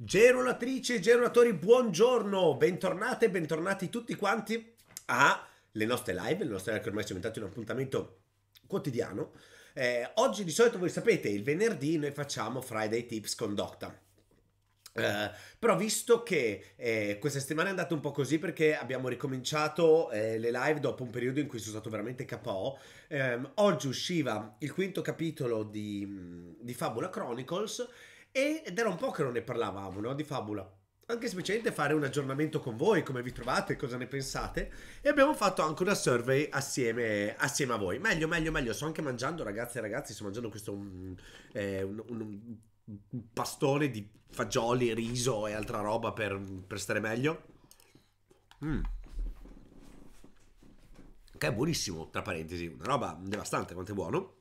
Gerolatrici e gerolatori, buongiorno, bentornate bentornati tutti quanti alle nostre live, le nostre live che ormai sono diventate un appuntamento quotidiano. Eh, oggi di solito voi sapete, il venerdì noi facciamo Friday Tips Condotta. Eh, però visto che eh, questa settimana è andata un po' così perché abbiamo ricominciato eh, le live dopo un periodo in cui sono stato veramente KO, ehm, oggi usciva il quinto capitolo di, di Fabula Chronicles ed era un po' che non ne parlavamo, no? Di fabula. Anche semplicemente fare un aggiornamento con voi, come vi trovate, cosa ne pensate. E abbiamo fatto anche una survey assieme, assieme a voi. Meglio, meglio, meglio. Sto anche mangiando, ragazzi e ragazzi, sto mangiando questo... Um, eh, un, un, un pastone di fagioli, riso e altra roba per, per stare meglio. Mm. Che è buonissimo, tra parentesi, una roba devastante quanto è buono.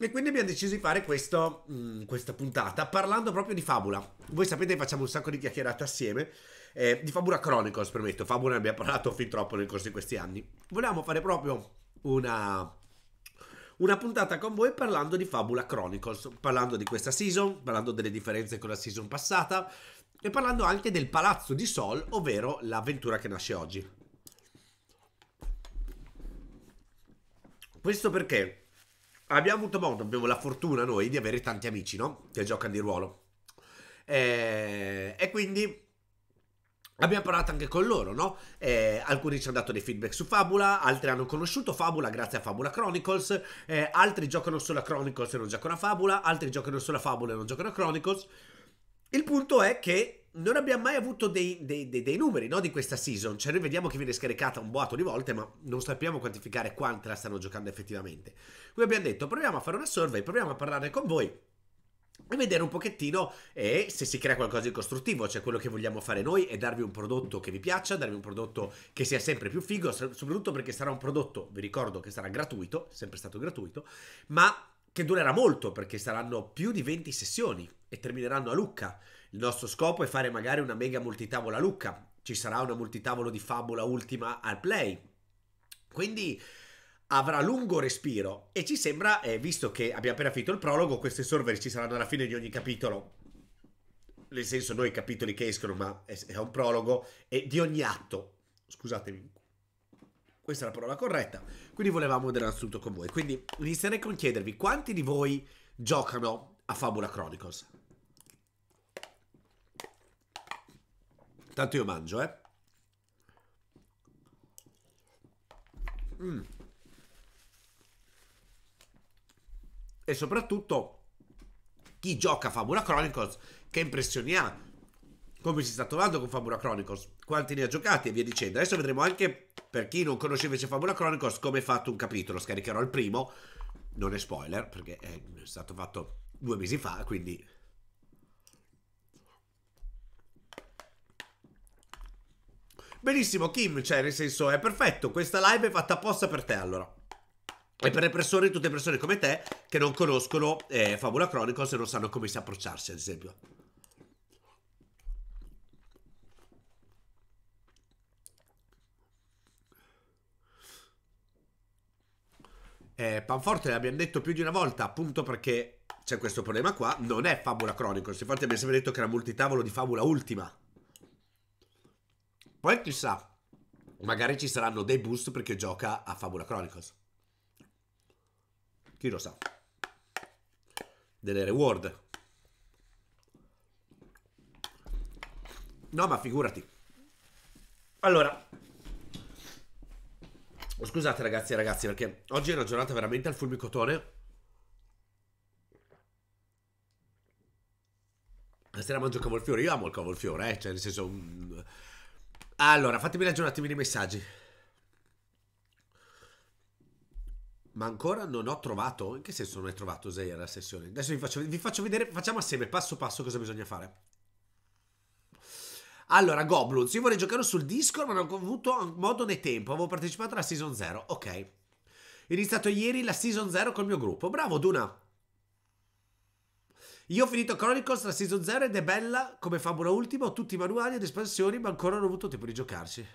E quindi abbiamo deciso di fare questo, mh, mm, questa puntata parlando proprio di Fabula. Voi sapete che facciamo un sacco di chiacchierate assieme, eh, di Fabula Chronicles, premetto, Fabula ne abbiamo parlato fin troppo nel corso di questi anni. Volevamo fare proprio una, una puntata con voi parlando di Fabula Chronicles, parlando di questa season, parlando delle differenze con la season passata e parlando anche del Palazzo di Sol, ovvero l'avventura che nasce oggi. Questo perché abbiamo avuto modo, abbiamo la fortuna noi di avere tanti amici, no? Che giocano di ruolo. E, eh, e quindi abbiamo parlato anche con loro, no? Eh, alcuni ci hanno dato dei feedback su Fabula, altri hanno conosciuto Fabula grazie a Fabula Chronicles, eh, altri giocano solo a Chronicles e non giocano a Fabula, altri giocano solo a Fabula e non giocano a Chronicles. Il punto è che non abbiamo mai avuto dei, dei, dei, dei numeri no, di questa season. Cioè, noi vediamo che viene scaricata un boato di volte, ma non sappiamo quantificare quante la stanno giocando effettivamente. Qui abbiamo detto: proviamo a fare una survey, proviamo a parlare con voi e vedere un pochettino eh, se si crea qualcosa di costruttivo, cioè quello che vogliamo fare noi è darvi un prodotto che vi piaccia, darvi un prodotto che sia sempre più figo, soprattutto perché sarà un prodotto, vi ricordo che sarà gratuito, sempre stato gratuito, ma che durerà molto perché saranno più di 20 sessioni e termineranno a Lucca. Il nostro scopo è fare magari una mega multitavola Lucca, ci sarà una multitavola di Fabula Ultima al play. Quindi avrà lungo respiro e ci sembra, eh, visto che abbiamo appena finito il prologo, questi server ci saranno alla fine di ogni capitolo. Nel senso, noi capitoli che escono, ma è, un prologo, e di ogni atto. Scusatemi, questa è la parola corretta. Quindi volevamo vedere l'assunto con voi. Quindi inizierei con chiedervi quanti di voi giocano a Fabula Chronicles. Tanto io mangio, eh. Mm. E soprattutto chi gioca a Fabula Chronicles, che impressioni ha? Come si sta trovando con Fabula Chronicles? Quanti ne ha giocati e via dicendo. Adesso vedremo anche per chi non conosce invece Famura Chronicles come è fatto un capitolo. Scaricherò il primo, non è spoiler perché è stato fatto due mesi fa, quindi Benissimo, Kim, cioè, nel senso, è perfetto. Questa live è fatta apposta per te, allora. E per le persone, tutte persone come te, che non conoscono eh, Fabula Chronicles e non sanno come si approcciarsi, ad esempio. Eh, Panforte l'abbiamo detto più di una volta, appunto perché c'è questo problema qua, non è Fabula Chronicles. Infatti abbiamo sempre detto che era multitavolo di Fabula Ultima. Poi chissà, magari ci saranno dei boost perché gioca a Fabula Chronicles. Chi lo sa? Delle reward. No, ma figurati. Allora, oh, Scusate ragazzi e ragazzi perché oggi è una giornata veramente al fulmicotone. Stasera mangio cavolfiore, io amo il cavolfiore, eh? cioè nel senso mm, allora, fatemi un ragionatemi nei messaggi. Ma ancora non ho trovato? In che senso non hai trovato Zeia la sessione? Adesso vi faccio, vi faccio, vedere, facciamo assieme passo passo cosa bisogna fare. Allora, Goblins, io vorrei giocare sul Discord, ma non ho avuto modo né tempo. Avevo partecipato alla Season 0. Ok. iniziato ieri la Season 0 col mio gruppo. Bravo, Duna. Io ho finito Chronicles la Season 0 ed è bella come fabula ultima, ho tutti i manuali ed espansioni, ma ancora non ho avuto tempo di giocarci.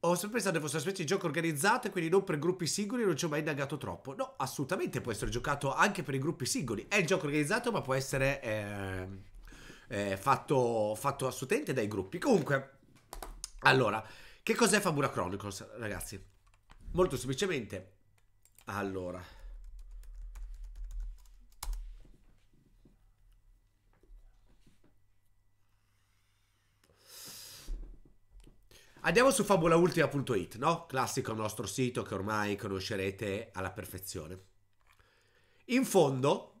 Ho sempre pensato che fosse una specie di gioco organizzato, e quindi non per gruppi singoli, non ci ho mai indagato troppo. No, assolutamente può essere giocato anche per i gruppi singoli. È il gioco organizzato, ma può essere eh, eh, fatto, fatto a dai gruppi. Comunque, allora, che cos'è Fabula Chronicles, ragazzi? Molto semplicemente allora. Andiamo su fabulaultima.it, no? Classico nostro sito che ormai conoscerete alla perfezione. In fondo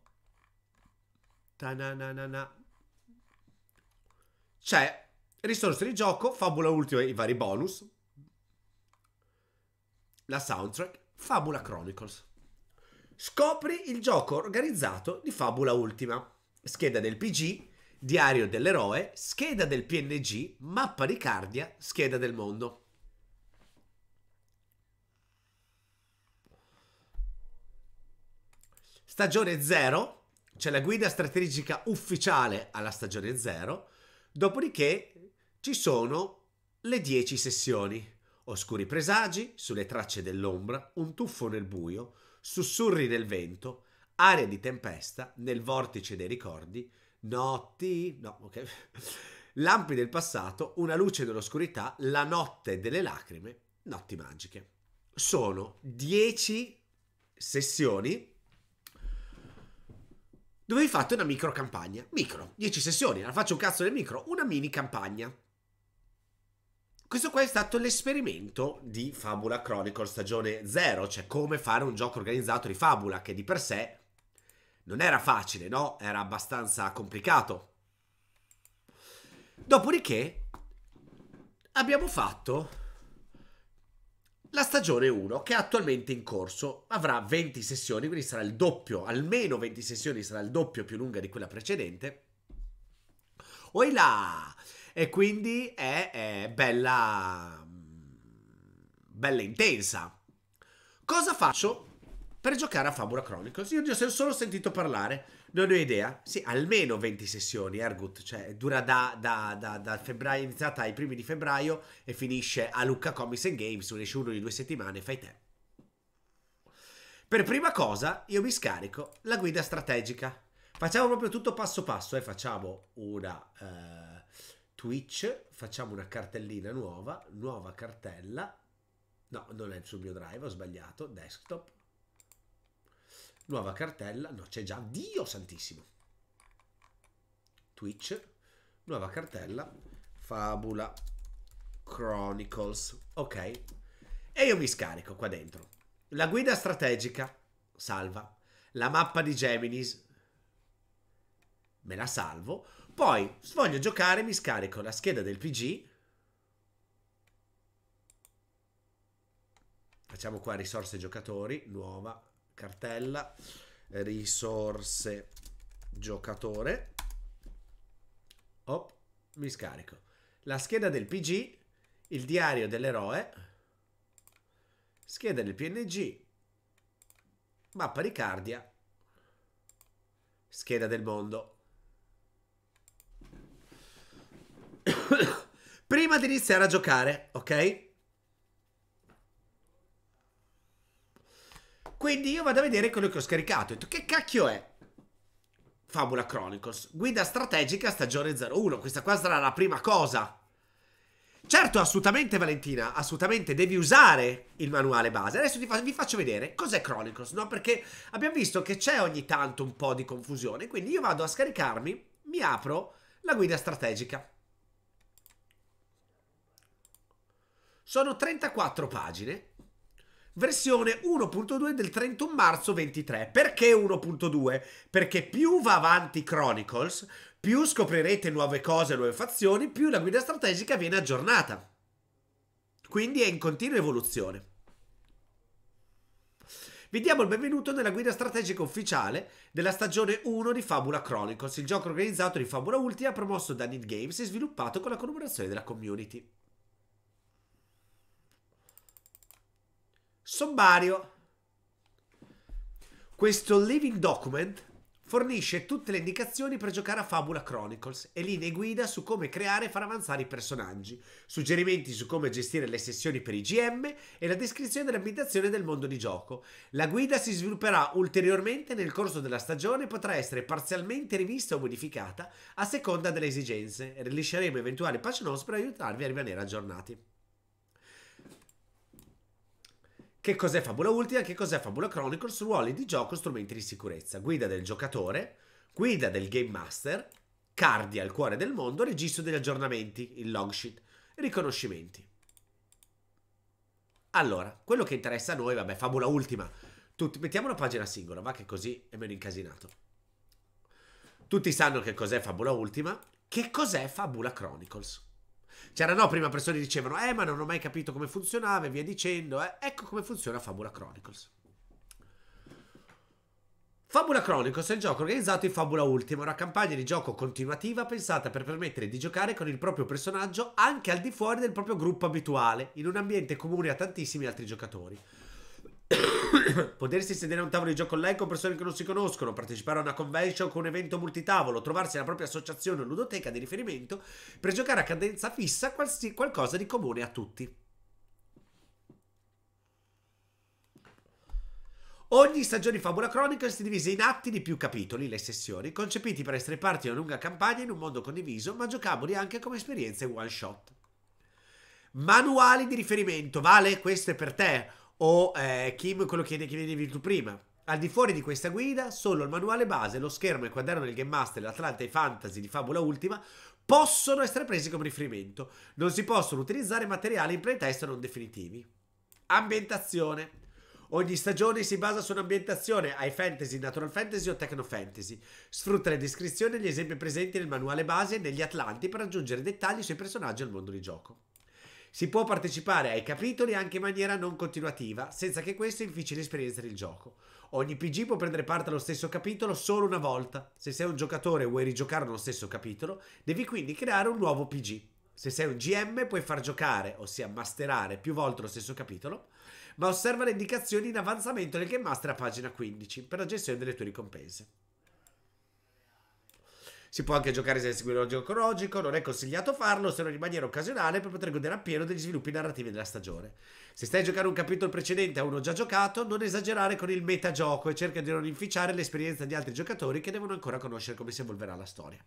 c'è risorse di gioco, Fabula Ultima e i vari bonus, la soundtrack Fabula Chronicles. Scopri il gioco organizzato di Fabula Ultima. Scheda del PG, diario dell'eroe, scheda del PNG, mappa di Cardia, scheda del mondo. Stagione 0, c'è la guida strategica ufficiale alla stagione 0, dopodiché ci sono le 10 sessioni. Oscuri presagi, sulle tracce dell'ombra, un tuffo nel buio, sussurri del vento, aria di tempesta nel vortice dei ricordi, notti, no, ok, lampi del passato, una luce nell'oscurità, la notte delle lacrime, notti magiche. Sono 10 sessioni dove vi fate una micro campagna. Micro, 10 sessioni, la faccio un cazzo del micro, una mini campagna. Questo qua è stato l'esperimento di Fabula Chronicle stagione 0, cioè come fare un gioco organizzato di Fabula, che di per sé non era facile, no? Era abbastanza complicato. Dopodiché abbiamo fatto la stagione 1, che è attualmente in corso, avrà 20 sessioni, quindi sarà il doppio, almeno 20 sessioni sarà il doppio più lunga di quella precedente. Oilà! là! E quindi è, è bella, bella intensa. Cosa faccio per giocare a Fabula Chronicles? Io ne ho solo sentito parlare, non ho idea. Sì, almeno 20 sessioni, Ergut, cioè dura da, da, da, da febbraio, iniziata ai primi di febbraio e finisce a Lucca Comics and Games, ne esce uno di due settimane, fai te. Per prima cosa io mi scarico la guida strategica. Facciamo proprio tutto passo passo e eh, facciamo una... Eh Twitch, facciamo una cartellina nuova, nuova cartella, no, non è sul mio drive, ho sbagliato, desktop, nuova cartella, no, c'è già, Dio santissimo, Twitch, nuova cartella, Fabula Chronicles, ok, e io mi scarico qua dentro, la guida strategica, salva, la mappa di Geminis, me la salvo, poi voglio giocare, mi scarico la scheda del PG. Facciamo qua risorse giocatori, nuova cartella, risorse giocatore. Op, mi scarico. La scheda del PG, il diario dell'eroe, scheda del PNG, mappa di cardia, scheda del mondo. prima di iniziare a giocare, ok? Quindi io vado a vedere quello che ho scaricato. detto, che cacchio è? Fabula Chronicles, guida strategica stagione 01. Questa qua sarà la prima cosa. Certo, assolutamente Valentina, assolutamente devi usare il manuale base. Adesso fa vi faccio vedere cos'è Chronicles, no? Perché abbiamo visto che c'è ogni tanto un po' di confusione. Quindi io vado a scaricarmi, mi apro la guida strategica. Sono 34 pagine, versione 1.2 del 31 marzo 23. Perché 1.2? Perché più va avanti Chronicles, più scoprirete nuove cose, nuove fazioni, più la guida strategica viene aggiornata. Quindi è in continua evoluzione. Vi diamo il benvenuto nella guida strategica ufficiale della stagione 1 di Fabula Chronicles, il gioco organizzato di Fabula Ultima promosso da Need Games e sviluppato con la collaborazione della community. Sommario. Questo living document fornisce tutte le indicazioni per giocare a Fabula Chronicles e linee guida su come creare e far avanzare i personaggi, suggerimenti su come gestire le sessioni per i GM e la descrizione dell'ambientazione del mondo di gioco. La guida si svilupperà ulteriormente nel corso della stagione e potrà essere parzialmente rivista o modificata a seconda delle esigenze. Rilasceremo eventuali patch notes per aiutarvi a rimanere aggiornati. Che cos'è Fabula Ultima? Che cos'è Fabula Chronicles? Ruoli di gioco, strumenti di sicurezza, guida del giocatore, guida del game master, cardi al cuore del mondo, registro degli aggiornamenti, il log sheet, riconoscimenti. Allora, quello che interessa a noi, vabbè, Fabula Ultima. Tutti, mettiamo una pagina singola, va che così è meno incasinato. Tutti sanno che cos'è Fabula Ultima. Che cos'è Fabula Chronicles? C'erano prima persone che dicevano, eh ma non ho mai capito come funzionava e via dicendo. Eh. Ecco come funziona Fabula Chronicles. Fabula Chronicles è il gioco organizzato in Fabula Ultima, una campagna di gioco continuativa pensata per permettere di giocare con il proprio personaggio anche al di fuori del proprio gruppo abituale, in un ambiente comune a tantissimi altri giocatori. Potersi sedere a un tavolo di gioco online con persone che non si conoscono, partecipare a una convention con un evento multitavolo, trovarsi nella propria associazione o ludoteca di riferimento per giocare a cadenza fissa quals- qualcosa di comune a tutti. Ogni stagione di Fabula Chronicles si divise in atti di più capitoli, le sessioni, concepiti per essere parte di una lunga campagna in un mondo condiviso, ma giocabili anche come esperienze one shot. Manuali di riferimento, vale? Questo è per te o eh, Kim, quello che, che vedevi tu prima. Al di fuori di questa guida, solo il manuale base, lo schermo, e il quaderno del Game Master, l'Atlanta e i Fantasy di Fabula Ultima possono essere presi come riferimento. Non si possono utilizzare materiali in pretesto non definitivi. Ambientazione. Ogni stagione si basa su un'ambientazione, high fantasy, natural fantasy o techno fantasy. Sfrutta le descrizioni e gli esempi presenti nel manuale base e negli Atlanti per aggiungere dettagli sui personaggi al mondo di gioco. Si può partecipare ai capitoli anche in maniera non continuativa, senza che questo infici l'esperienza del gioco. Ogni PG può prendere parte allo stesso capitolo solo una volta. Se sei un giocatore e vuoi rigiocare lo stesso capitolo, devi quindi creare un nuovo PG. Se sei un GM puoi far giocare, ossia masterare più volte lo stesso capitolo, ma osserva le indicazioni in avanzamento del Game Master a pagina 15 per la gestione delle tue ricompense. Si può anche giocare senza seguire l'ordine cronologico, non è consigliato farlo se non in maniera occasionale per poter godere appieno degli sviluppi narrativi della stagione. Se stai a giocare un capitolo precedente a uno già giocato, non esagerare con il metagioco e cerca di non inficiare l'esperienza di altri giocatori che devono ancora conoscere come si evolverà la storia.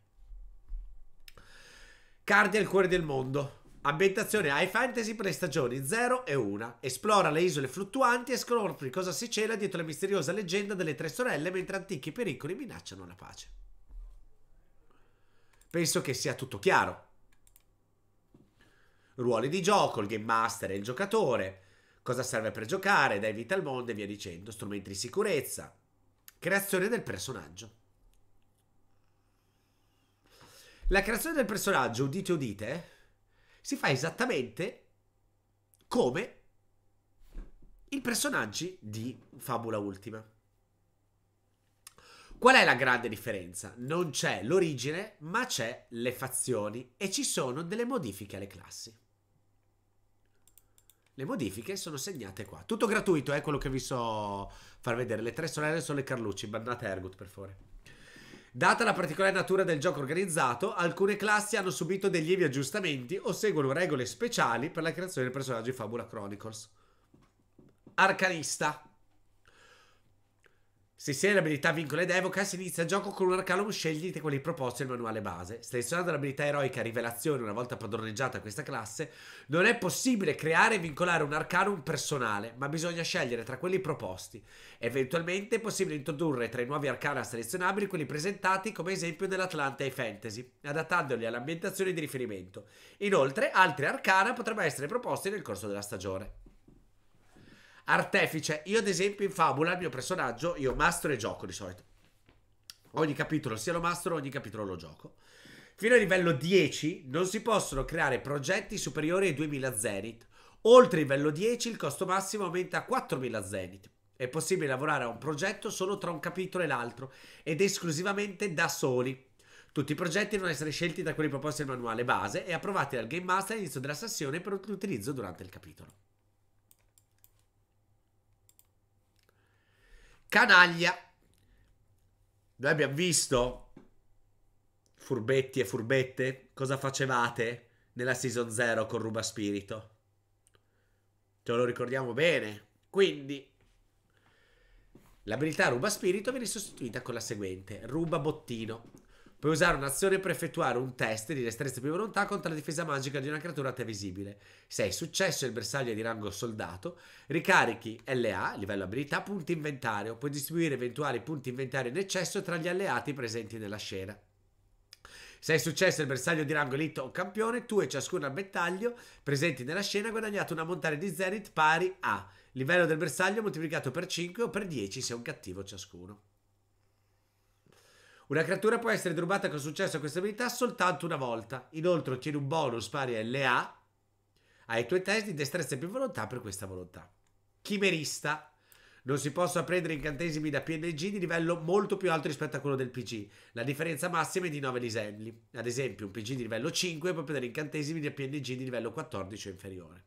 Cardi è il cuore del mondo. Ambientazione high fantasy per le stagioni 0 e 1. Esplora le isole fluttuanti e scopri cosa si cela dietro la misteriosa leggenda delle tre sorelle mentre antichi pericoli minacciano la pace. Penso che sia tutto chiaro. Ruoli di gioco, il game master e il giocatore, cosa serve per giocare, dai vita al mondo e via dicendo, strumenti di sicurezza, creazione del personaggio. La creazione del personaggio, udite udite, si fa esattamente come i personaggi di Fabula Ultima. Qual è la grande differenza? Non c'è l'origine, ma c'è le fazioni e ci sono delle modifiche alle classi. Le modifiche sono segnate qua. Tutto gratuito, è eh, quello che vi so far vedere. Le tre sorelle sono le Carlucci, bannate Ergut per favore. Data la particolare natura del gioco organizzato, alcune classi hanno subito degli lievi aggiustamenti o seguono regole speciali per la creazione del personaggio in Fabula Chronicles. Arcanista. Se si ha l'abilità vincola ed evoca, si inizia il gioco con un arcanum scegliete quelli proposti nel manuale base. Selezionando l'abilità eroica rivelazione una volta padroneggiata questa classe, non è possibile creare e vincolare un arcanum personale, ma bisogna scegliere tra quelli proposti. Eventualmente è possibile introdurre tra i nuovi arcana selezionabili quelli presentati come esempio nell'Atlante e Fantasy, adattandoli all'ambientazione di riferimento. Inoltre, altri arcana potrebbero essere proposti nel corso della stagione. Artefice. Io, ad esempio, in Fabula, il mio personaggio, io mastro e gioco di solito. Ogni capitolo sia lo mastro, ogni capitolo lo gioco. Fino a livello 10 non si possono creare progetti superiori ai 2000 Zenith. Oltre il livello 10 il costo massimo aumenta a 4000 Zenith. È possibile lavorare a un progetto solo tra un capitolo e l'altro ed esclusivamente da soli. Tutti i progetti devono essere scelti da quelli proposti nel manuale base e approvati dal Game Master all'inizio della sessione per l'utilizzo durante il capitolo. Canaglia. Noi abbiamo visto, furbetti e furbette, cosa facevate nella Season 0 con Ruba Spirito. Ce lo ricordiamo bene. Quindi, l'abilità Ruba Spirito viene sostituita con la seguente. Ruba Bottino. Puoi usare un'azione per effettuare un test di destrezza più volontà contro la difesa magica di una creatura a te visibile. Se hai successo il bersaglio è di rango soldato, ricarichi LA, livello abilità, punti inventario. Puoi distribuire eventuali punti inventario in eccesso tra gli alleati presenti nella scena. Se hai successo il bersaglio di rango elite o campione, tu e ciascun ammentaglio presenti nella scena guadagnate una montagna di Zenith pari a livello del bersaglio moltiplicato per 5 o per 10 se è un cattivo ciascuno. Una creatura può essere derubata con successo a questa abilità soltanto una volta. Inoltre ottieni un bonus pari a LA ai tuoi test di destrezza più volontà per questa volontà. Chimerista. Non si possono prendere incantesimi da PNG di livello molto più alto rispetto a quello del PG. La differenza massima è di 9 diselli. Ad esempio, un PG di livello 5 può prendere incantesimi da PNG di livello 14 o inferiore.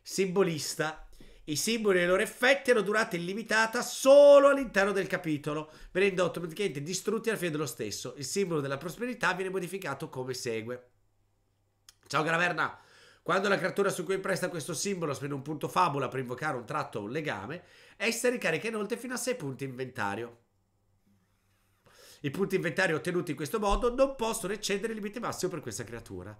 Simbolista i simboli e i loro effetti hanno durata illimitata solo all'interno del capitolo, venendo automaticamente distrutti alla fine dello stesso. Il simbolo della prosperità viene modificato come segue. Ciao Graverna! Quando la creatura su cui presta questo simbolo spende un punto fabula per invocare un tratto o un legame, essa ricarica inoltre fino a 6 punti inventario. I punti inventario ottenuti in questo modo non possono eccedere il limite massimo per questa creatura.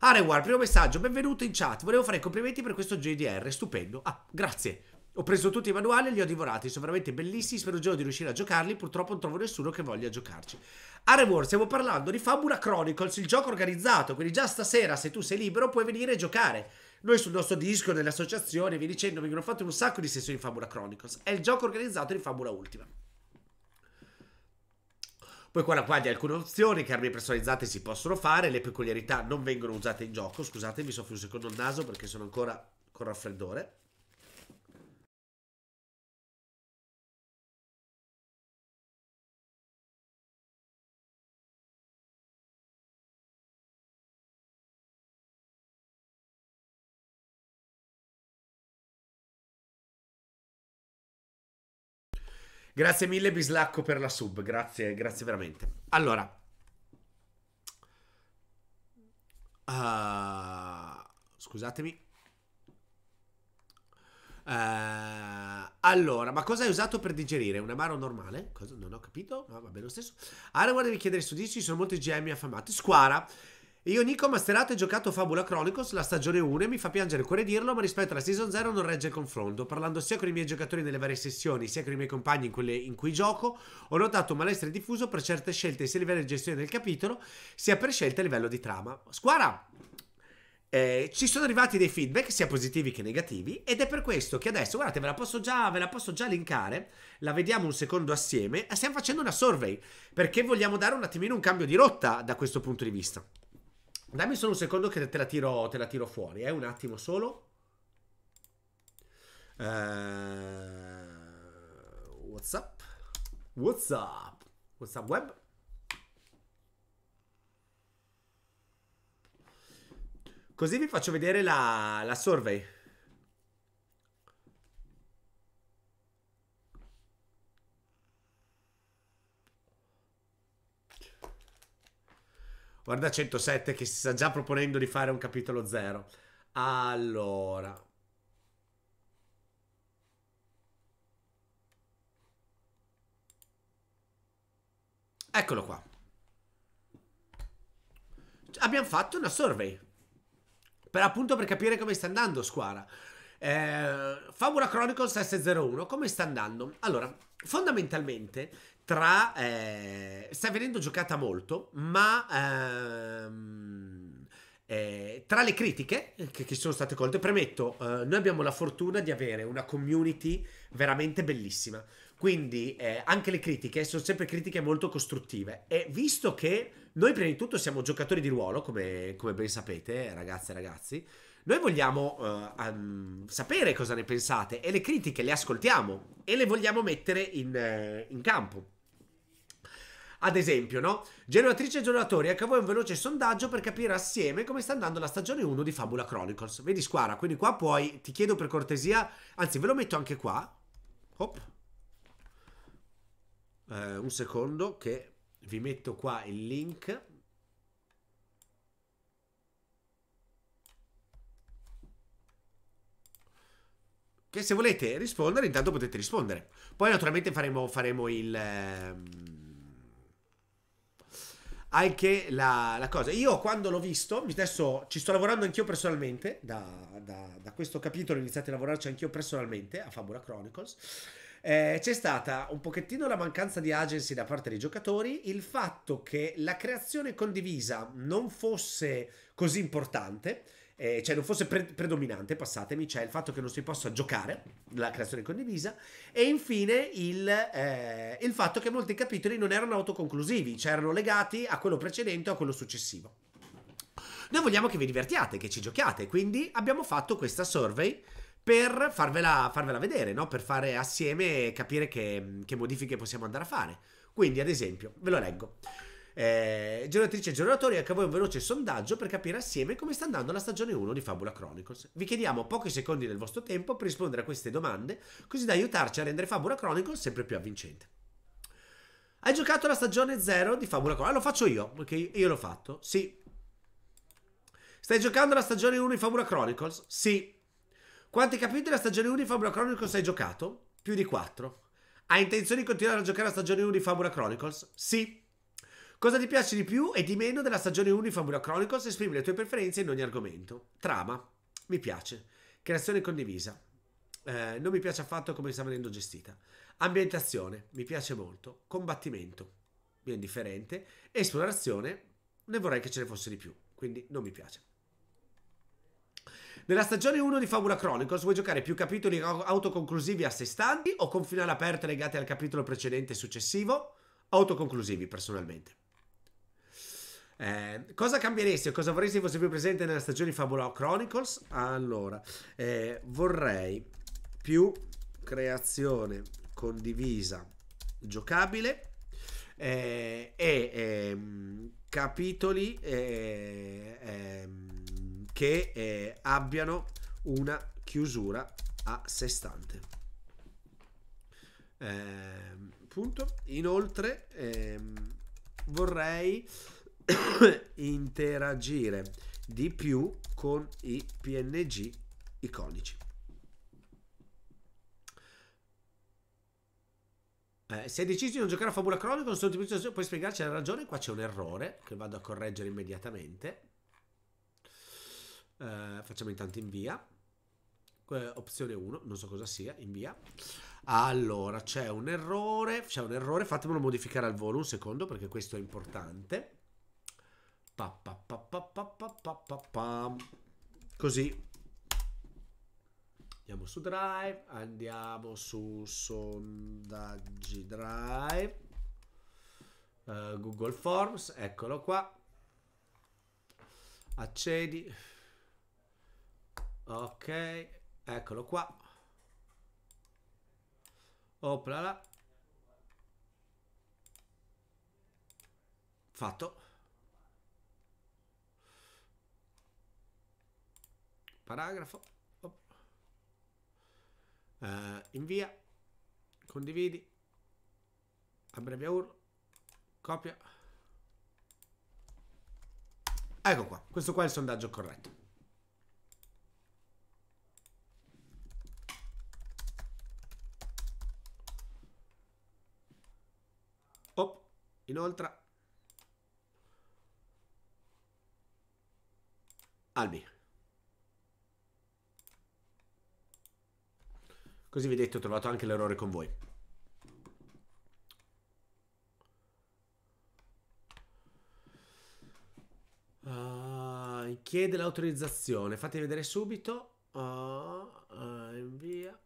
Arewar, ah, primo messaggio, benvenuto in chat. Volevo fare i complimenti per questo JDR, stupendo. Ah, grazie. Ho preso tutti i manuali e li ho divorati, sono veramente bellissimi, spero già di riuscire a giocarli, purtroppo non trovo nessuno che voglia giocarci. Arewar, ah, stiamo parlando di Fabula Chronicles, il gioco organizzato, quindi già stasera se tu sei libero puoi venire a giocare. Noi sul nostro disco, nell'associazione, vi dicendo, vengono fatte un sacco di sessioni di Fabula Chronicles, è il gioco organizzato di Fabula Ultima. Poi qua, qua di alcune opzioni che armi personalizzate si possono fare, le peculiarità non vengono usate in gioco, scusatemi, soffio un secondo il naso perché sono ancora con raffreddore. Grazie mille Bislacco per la sub, grazie, grazie veramente. Allora, Uh, scusatemi. Uh, allora, ma cosa hai usato per digerire? Un amaro normale? Cosa? Non ho capito, ma no, va bene lo stesso. Allora, vorrei richiedere su di ci sono molti GM affamati. Squara. Io Nico Masterato ho giocato Fabula Chronicles, la stagione 1, e mi fa piangere il cuore dirlo, ma rispetto alla Season 0 non regge il confronto. Parlando sia con i miei giocatori nelle varie sessioni, sia con i miei compagni in quelle in cui gioco, ho notato un malessere diffuso per certe scelte sia a livello di gestione del capitolo, sia per scelte a livello di trama. Squara! Eh, ci sono arrivati dei feedback sia positivi che negativi ed è per questo che adesso guardate ve la posso già, la posso già linkare la vediamo un secondo assieme stiamo facendo una survey perché vogliamo dare un attimino un cambio di rotta da questo punto di vista Dammi solo un secondo che te la tiro, te la tiro fuori, eh, un attimo solo. Uh, up? What's up web. Così vi faccio vedere la, la survey. Guarda 107 che si sta già proponendo di fare un capitolo 0. Allora. Eccolo qua. Abbiamo fatto una survey. Per appunto per capire come sta andando Squara. Eh, Fabula Chronicles S01, come sta andando? Allora, fondamentalmente tra... Eh, sta venendo giocata molto, ma... Ehm, eh, tra le critiche che, ci sono state colte, premetto, eh, noi abbiamo la fortuna di avere una community veramente bellissima. Quindi eh, anche le critiche sono sempre critiche molto costruttive. E visto che noi prima di tutto siamo giocatori di ruolo, come, come ben sapete, ragazze e ragazzi, noi vogliamo um, sapere cosa ne pensate e le critiche le ascoltiamo e le vogliamo mettere in, eh, in campo. Ad esempio, no? Generatrice e generatori, ecco voi un veloce sondaggio per capire assieme come sta andando la stagione 1 di Fabula Chronicles. Vedi Squara, quindi qua puoi, ti chiedo per cortesia, anzi ve lo metto anche qua. Hop. Eh, un secondo che vi metto qua il link. Che se volete rispondere, intanto potete rispondere. Poi naturalmente faremo, faremo il... Ehm anche la, la, cosa. Io quando l'ho visto, adesso ci sto lavorando anch'io personalmente, da, da, da questo capitolo ho iniziato a lavorarci anch'io personalmente a Fabula Chronicles. Eh, c'è stata un pochettino la mancanza di agency da parte dei giocatori, il fatto che la creazione condivisa non fosse così importante, eh, cioè non fosse pre- predominante, passatemi, cioè il fatto che non si possa giocare, la creazione condivisa, e infine il, eh, il fatto che molti capitoli non erano autoconclusivi, cioè erano legati a quello precedente o a quello successivo. Noi vogliamo che vi divertiate, che ci giochiate, quindi abbiamo fatto questa survey per farvela, farvela vedere, no? per fare assieme e capire che, che modifiche possiamo andare a fare. Quindi, ad esempio, ve lo leggo eh, giornatrici e giornatori, anche a voi un veloce sondaggio per capire assieme come sta andando la stagione 1 di Fabula Chronicles. Vi chiediamo pochi secondi del vostro tempo per rispondere a queste domande, così da aiutarci a rendere Fabula Chronicles sempre più avvincente. Hai giocato la stagione 0 di Fabula Chronicles? Ah, lo faccio io, ok? Io l'ho fatto, sì. Stai giocando la stagione 1 di Fabula Chronicles? Sì. Quanti capitoli della stagione 1 di Fabula Chronicles hai giocato? Più di 4. Hai intenzione di continuare a giocare la stagione 1 di Fabula Chronicles? Sì. Cosa ti piace di più e di meno della stagione 1 di Fabula Chronicles? Esprimi le tue preferenze in ogni argomento. Trama. Mi piace. Creazione condivisa. Eh, non mi piace affatto come sta venendo gestita. Ambientazione. Mi piace molto. Combattimento. Mi è indifferente. Esplorazione. Ne vorrei che ce ne fosse di più. Quindi non mi piace. Nella stagione 1 di Fabula Chronicles vuoi giocare più capitoli autoconclusivi a sé stanti o con finale aperto legati al capitolo precedente e successivo? Autoconclusivi, personalmente. Eh, cosa cambieresti o cosa vorresti fosse più presente nella stagione di Fabula Chronicles? Allora, eh, vorrei più creazione condivisa giocabile eh, e ehm, capitoli eh, ehm, che eh, abbiano una chiusura a sé stante. Ehm, punto. Inoltre vorrei interagire di più con i PNG iconici. Eh, se hai deciso di non giocare a Fabula Chronicles, sono tipo, puoi spiegarci la ragione? Qua c'è un errore che vado a correggere immediatamente. Eh, facciamo intanto invia. Eh, opzione 1, non so cosa sia, invia. Allora, c'è un errore, c'è un errore, fatemelo modificare al volo un secondo perché questo è importante. Pa, pa, pa, Così. Andiamo su Drive, andiamo su sondaggi Drive, uh, Google Forms, eccolo qua. Accedi. Ok, eccolo qua. Opla. Fatto. paragrafo, oh. Eh, invia, condividi, abbrevia URL, copia. Ecco qua, questo qua è il sondaggio corretto. Oh, inoltre Albi. Così vedete ho trovato anche l'errore con voi. Uh, chiede l'autorizzazione. Fate vedere subito. Uh, ah, uh, ah, invia.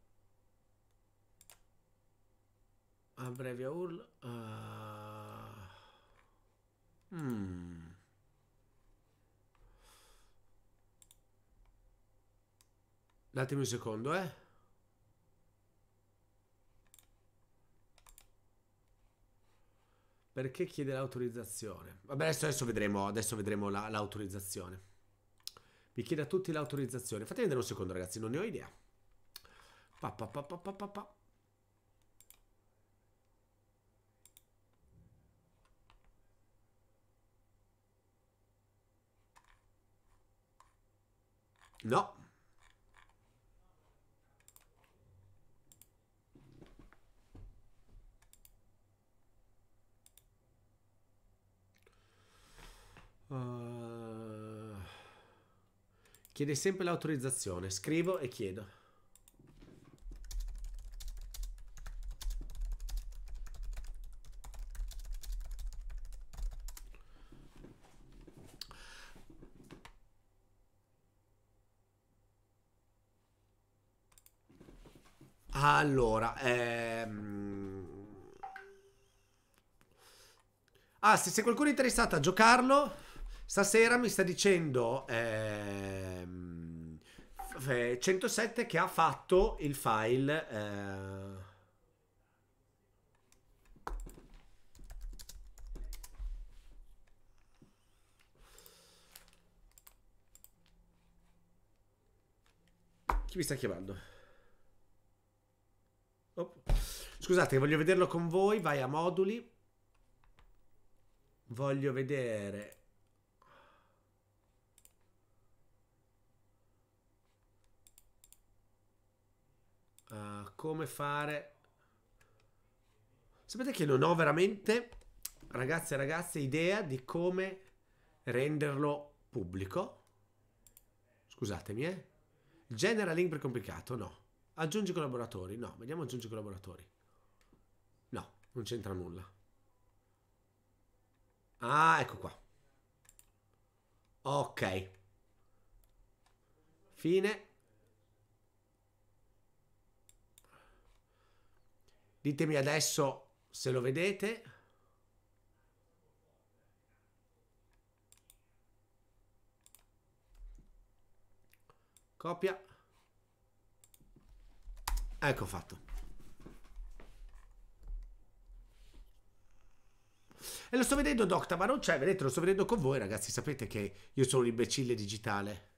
Abbrevia URL. Mm. Datemi un secondo, eh. Perché chiede l'autorizzazione? Vabbè, adesso, adesso vedremo, adesso vedremo la, l'autorizzazione. Vi chiede a tutti l'autorizzazione. Fatemi vedere un secondo, ragazzi, non ne ho idea. Pa, pa, pa, pa, pa, pa. No, Eh, chiede sempre l'autorizzazione. Scrivo e chiedo. Allora, ehm... Ah, se, se qualcuno è interessato a giocarlo, Stasera mi sta dicendo ehm, eh, 107 che ha fatto il file. Eh, Chi mi sta chiamando? Oh. Scusate, voglio vederlo con voi. Vai a moduli. Voglio vedere Uh, come fare... Sapete che non ho veramente, ragazzi e ragazze, idea di come renderlo pubblico. Scusatemi, eh. Genera link per complicato? No. Aggiungi collaboratori? No. Vediamo aggiungi collaboratori. No, non c'entra nulla. Ah, ecco qua. Ok. Fine. Ditemi adesso se lo vedete. Copia. Ecco fatto. E lo sto vedendo Docta, ma non c'è, vedete, lo sto vedendo con voi ragazzi, sapete che io sono un imbecille digitale.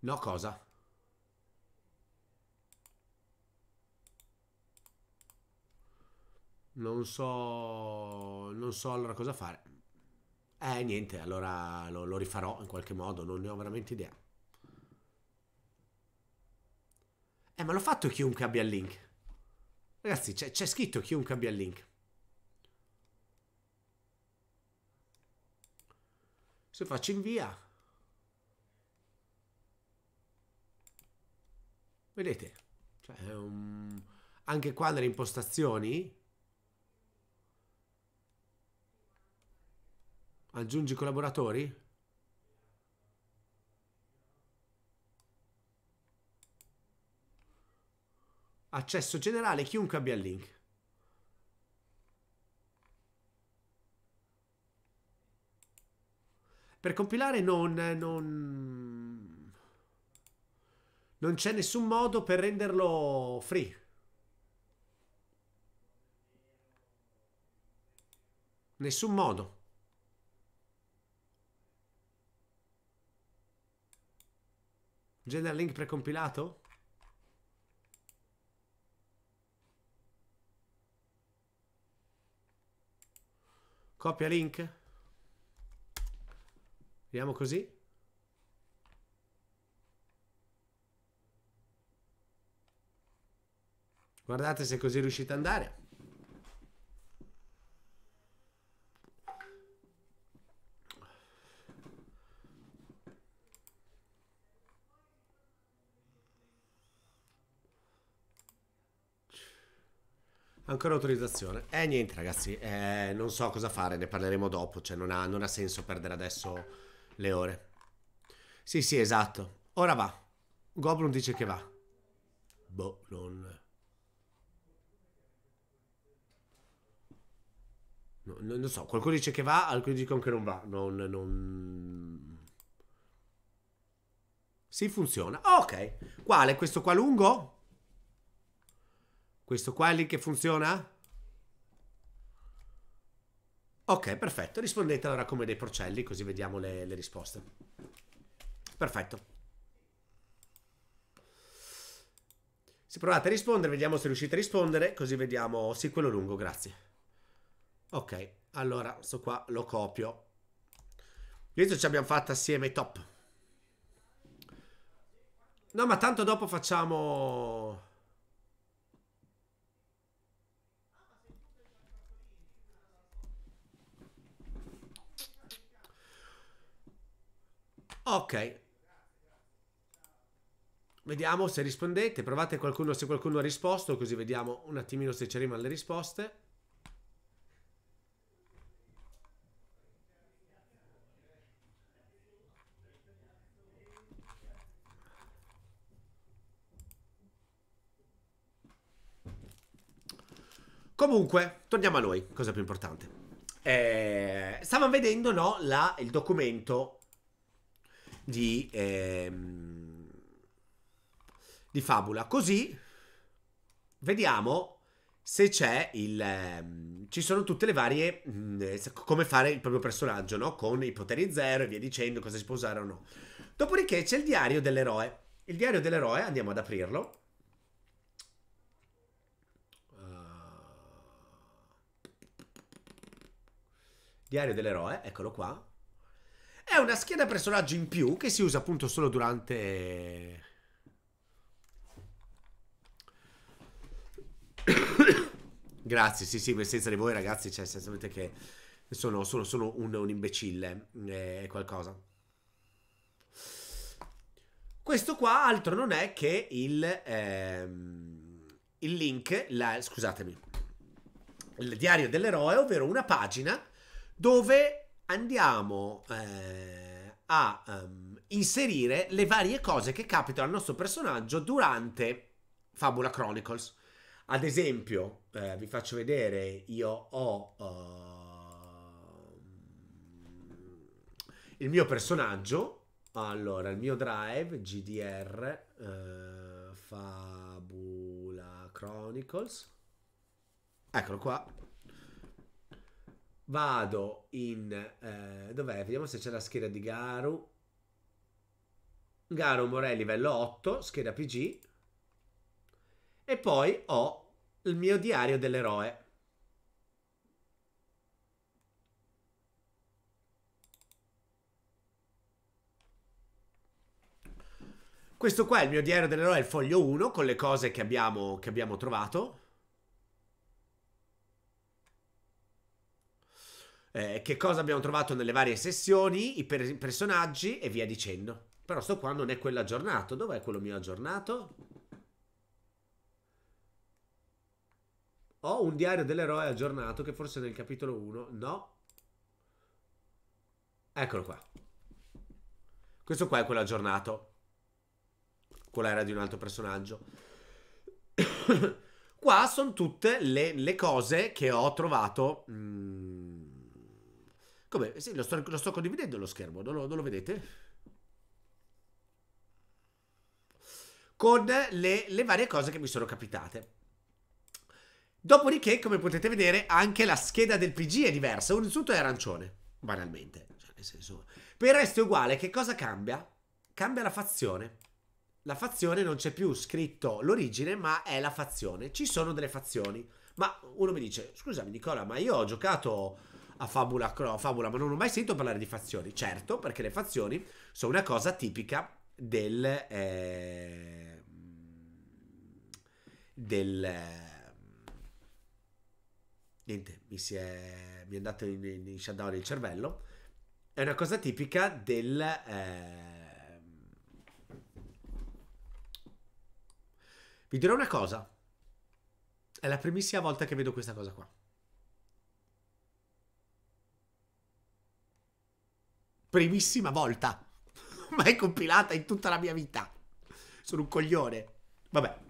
No cosa? non so, non so allora cosa fare. Eh, niente, allora lo, lo rifarò in qualche modo, non ne ho veramente idea. Eh, ma l'ho fatto chiunque abbia il link. Ragazzi, c'è, scritto chiunque abbia il link. Se faccio invia. Vedete? Cioè, um, anche qua nelle impostazioni Aggiungi collaboratori? Accesso generale, chiunque abbia il link. Per compilare non... non... non c'è nessun modo per renderlo free. Nessun modo. General Link precompilato? Copia link? Vediamo così. Guardate se così riuscite ad andare. Ancora autorizzazione. Eh niente ragazzi, eh, non so cosa fare, ne parleremo dopo, cioè non ha, non ha senso perdere adesso le ore. Sì sì esatto, ora va. Goblin dice che va. Boh, non... No, non so, qualcuno dice che va, alcuni dicono che non va. Non, non... Si funziona. ok. Quale? Questo qua lungo? Questo qua è lì che funziona? Ok, perfetto. Rispondete allora come dei porcelli, così vediamo le, le risposte. Perfetto. Se provate a rispondere, vediamo se riuscite a rispondere, così vediamo... Sì, quello lungo, grazie. Ok, allora, questo qua lo copio. L'inizio ci abbiamo fatto assieme, top. No, ma tanto dopo facciamo... Ok. Vediamo se rispondete, provate qualcuno se qualcuno ha risposto, così vediamo un attimino se ci arrivano le risposte. Comunque, torniamo a noi, cosa più importante. Eh, stavamo vedendo no, la, il documento di, ehm, di fabula. Così vediamo se c'è il... Ehm, ci sono tutte le varie... Mh, mm, eh, come fare il proprio personaggio, no? Con i poteri zero e via dicendo, cosa si può usare o no. Dopodiché c'è il diario dell'eroe. Il diario dell'eroe, andiamo ad aprirlo. Eh, diario dell'eroe, eccolo qua. È una scheda personaggio in più che si usa appunto solo durante... Grazie, sì, sì, senza di voi ragazzi, cioè, sapete che sono, sono, sono un, un, imbecille, eh, qualcosa. Questo qua altro non è che il, ehm, il link, la, scusatemi, il diario dell'eroe, ovvero una pagina dove andiamo eh, a um, inserire le varie cose che capitano al nostro personaggio durante Fabula Chronicles. Ad esempio, eh, vi faccio vedere, io ho uh, il mio personaggio, allora il mio drive GDR uh, eh, Fabula Chronicles, eccolo qua, Vado in... Eh, dov'è? Vediamo se c'è la scheda di Garu. Garu Morè livello 8, scheda PG. E poi ho il mio diario dell'eroe. Questo qua è il mio diario dell'eroe, il foglio 1, con le cose che abbiamo, che abbiamo trovato. eh, che cosa abbiamo trovato nelle varie sessioni, i per- personaggi e via dicendo. Però sto qua non è quello aggiornato. Dov'è quello mio aggiornato? Ho un diario dell'eroe aggiornato che forse nel capitolo 1... No. Eccolo qua. Questo qua è quello aggiornato. Quella era di un altro personaggio. qua sono tutte le, le, cose che ho trovato... Mm, come? Sì, lo sto, lo sto condividendo lo schermo, non lo, non lo vedete? Con le, le varie cose che mi sono capitate. Dopodiché, come potete vedere, anche la scheda del PG è diversa. Un insulto è arancione, banalmente. Cioè, nel senso... Per il resto è uguale. Che cosa cambia? Cambia la fazione. La fazione non c'è più scritto l'origine, ma è la fazione. Ci sono delle fazioni. Ma uno mi dice, scusami Nicola, ma io ho giocato a Fabula, no, Fabula, ma non ho mai sentito parlare di fazioni. Certo, perché le fazioni sono una cosa tipica del... Eh, del... Eh, niente, mi, si è, mi è andato in, in, shutdown il cervello. È una cosa tipica del... Eh... Vi dirò una cosa. È la primissima volta che vedo questa cosa qua. primissima volta mai compilata in tutta la mia vita. Sono un coglione. Vabbè.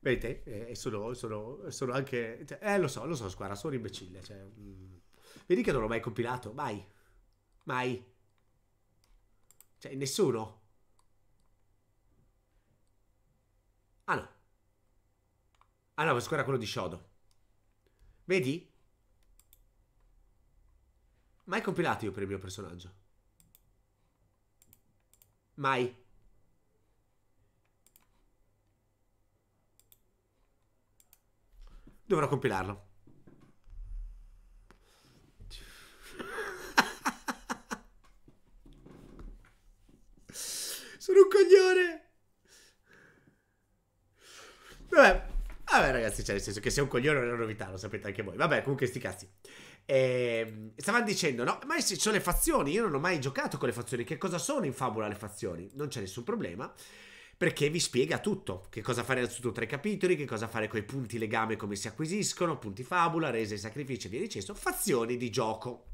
Vedete? Eh, sono, sono, sono, anche... Cioè, eh, lo so, lo so, squadra, sono imbecille. Cioè, mm. Vedi che non l'ho mai compilato, mai. Mai. Cioè, nessuno. Ah no. Ah no, questo quello di Shodo. Vedi? Mai compilato io per il mio personaggio. Mai. Dovrò compilarlo. Sono un coglione. Vabbè. Vabbè ragazzi, cioè nel senso che sia un coglione è una novità, lo sapete anche voi. Vabbè, comunque sti cazzi. E ehm, stavano dicendo, no, ma ci sono le fazioni, io non ho mai giocato con le fazioni, che cosa sono in fabula le fazioni? Non c'è nessun problema, perché vi spiega tutto, che cosa fare innanzitutto tra i capitoli, che cosa fare con i punti legame, come si acquisiscono, punti fabula, rese, sacrifici, via dicendo, fazioni di gioco.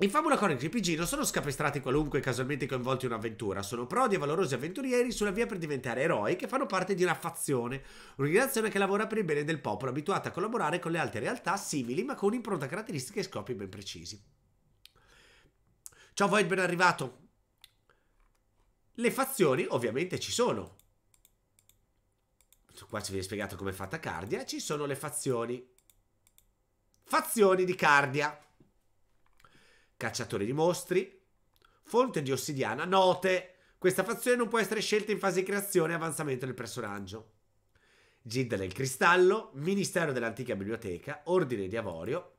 In Fabula con il GPG non sono scapestrati qualunque casualmente coinvolti in un'avventura, sono prodi e valorosi avventurieri sulla via per diventare eroi che fanno parte di una fazione, un'organizzazione che lavora per il bene del popolo, abituata a collaborare con le altre realtà simili ma con impronta caratteristica e scopi ben precisi. Ciao Void, ben arrivato! Le fazioni ovviamente ci sono. Qua ci viene spiegato come è fatta Cardia, ci sono le fazioni. Fazioni di Cardia. Cacciatore di mostri, fonte di ossidiana, note. Questa fazione non può essere scelta in fase di creazione e avanzamento del personaggio. Gilda del Cristallo, Ministero dell'Antica Biblioteca, Ordine di Avorio,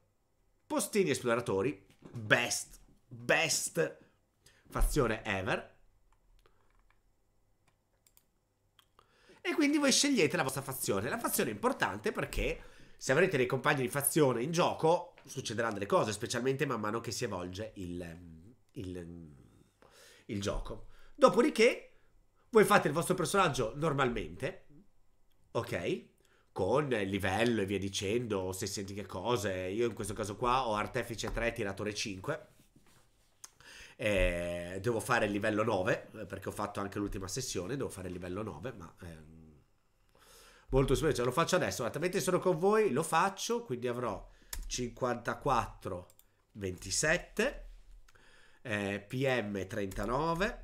Postini Esploratori, Best, Best, fazione Ever. E quindi voi scegliete la vostra fazione. La fazione è importante perché se avrete dei compagni di fazione in gioco, succederanno delle cose, specialmente man mano che si evolge il, il, il gioco. Dopodiché, voi fate il vostro personaggio normalmente, ok? Con il livello e via dicendo, se senti che cose. Io in questo caso qua ho artefice 3, tiratore 5. Eh, devo fare il livello 9 perché ho fatto anche l'ultima sessione. Devo fare il livello 9, ma ehm, molto semplice. Lo faccio adesso. Altrimenti sono con voi, lo faccio. Quindi avrò 54 27 eh, PM 39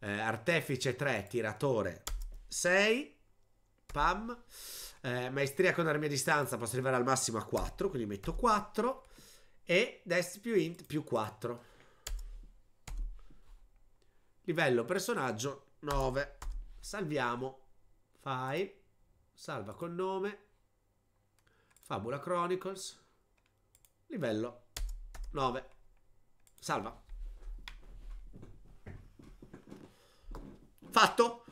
eh, artefice 3 tiratore 6 pam eh, maestria con armi a distanza posso arrivare al massimo a 4 quindi metto 4 e dex più int più 4 livello personaggio 9 salviamo file salva col nome fabula chronicles Livello 9. Salva. Fatto.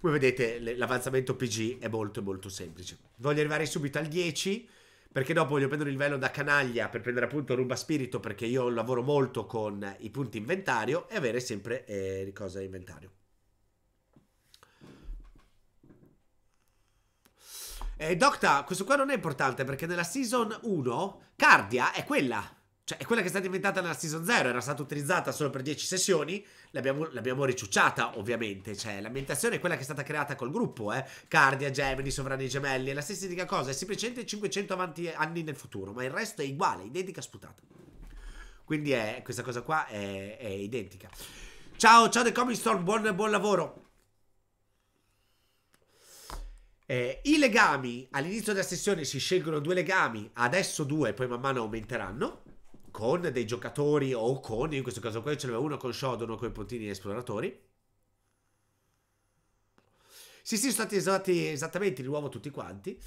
Come vedete l'avanzamento PG è molto molto semplice. Voglio arrivare subito al 10 perché dopo voglio prendere il livello da canaglia per prendere appunto ruba spirito perché io lavoro molto con i punti inventario e avere sempre eh, cosa inventario. Eh, Docta, questo qua non è importante perché nella Season 1 Cardia è quella. Cioè, è quella che è stata inventata nella Season 0, era stata utilizzata solo per 10 sessioni, l'abbiamo, l'abbiamo ricciucciata ovviamente, cioè l'ambientazione è quella che è stata creata col gruppo, eh. Cardia, Gemini, Sovrani Gemelli, è la stessa identica cosa, è semplicemente 500 anni nel futuro, ma il resto è uguale, identica sputata. Quindi è, questa cosa qua è, è identica. Ciao, ciao The Comic Storm, buon, buon lavoro. Eh, I legami, all'inizio della sessione si scelgono due legami, adesso due, poi man mano aumenteranno, con dei giocatori o con, in questo caso qua ce n'aveva uno con Shodono, con i puntini esploratori. Sì, sì, sono stati esatti esattamente di nuovo tutti quanti.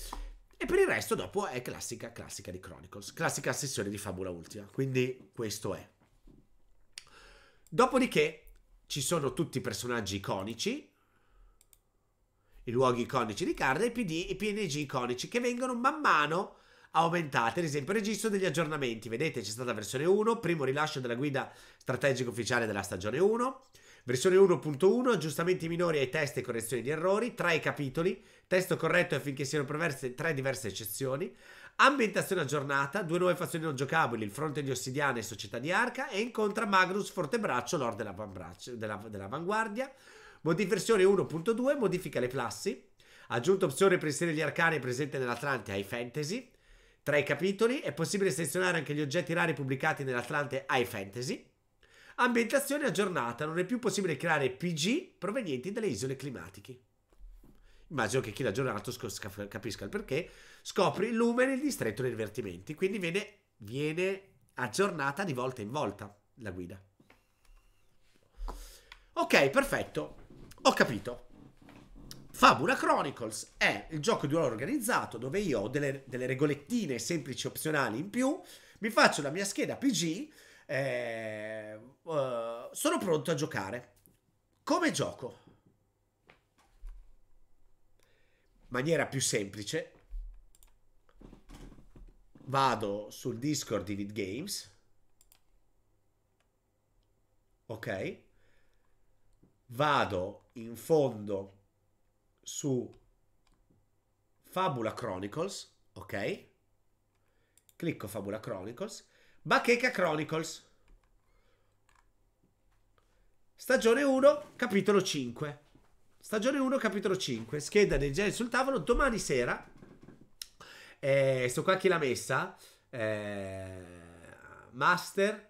E per il resto dopo è classica, classica di Chronicles, classica sessione di Fabula Ultima, quindi questo è. Dopodiché ci sono tutti i personaggi iconici, i luoghi iconici di Carta e PD i PNG iconici che vengono man mano aumentate. Ad esempio, il registro degli aggiornamenti. Vedete, c'è stata versione 1, primo rilascio della guida strategica ufficiale della stagione 1. Versione 1.1, aggiustamenti minori ai test e correzioni di errori, tra i capitoli, testo corretto affinché siano preverse tre diverse eccezioni, ambientazione aggiornata, due nuove fazioni non giocabili, il fronte di Ossidiana e Società di Arca, e incontra Magnus Fortebraccio, lord dell'avanguardia, versione 1.2 modifica le classi. Aggiunta opzione per inserire gli arcani presenti nell'Atlante ai fantasy. Tra i capitoli è possibile selezionare anche gli oggetti rari pubblicati nell'Atlante ai fantasy. Ambientazione aggiornata, non è più possibile creare PG provenienti dalle isole climatiche. Immagino che chi l'ha aggiornato capisca il perché. Scopri il lume nel distretto dei divertimenti, quindi viene, viene aggiornata di volta in volta la guida. Ok, perfetto. Ho capito. Fabula Chronicles è il gioco di ruolo organizzato dove io ho delle, delle regolettine semplici opzionali in più, mi faccio la mia scheda PG, eh, uh, sono pronto a giocare. Come gioco? Maniera più semplice. Vado sul Discord di Vid Ok. Vado in fondo su Fabula Chronicles, ok? Clicco Fabula Chronicles, Bacheca Chronicles. Stagione 1, capitolo 5. Stagione 1, capitolo 5. Scheda del genere sul tavolo. Domani sera, eh, sto qua chi l'ha messa, eh, Master,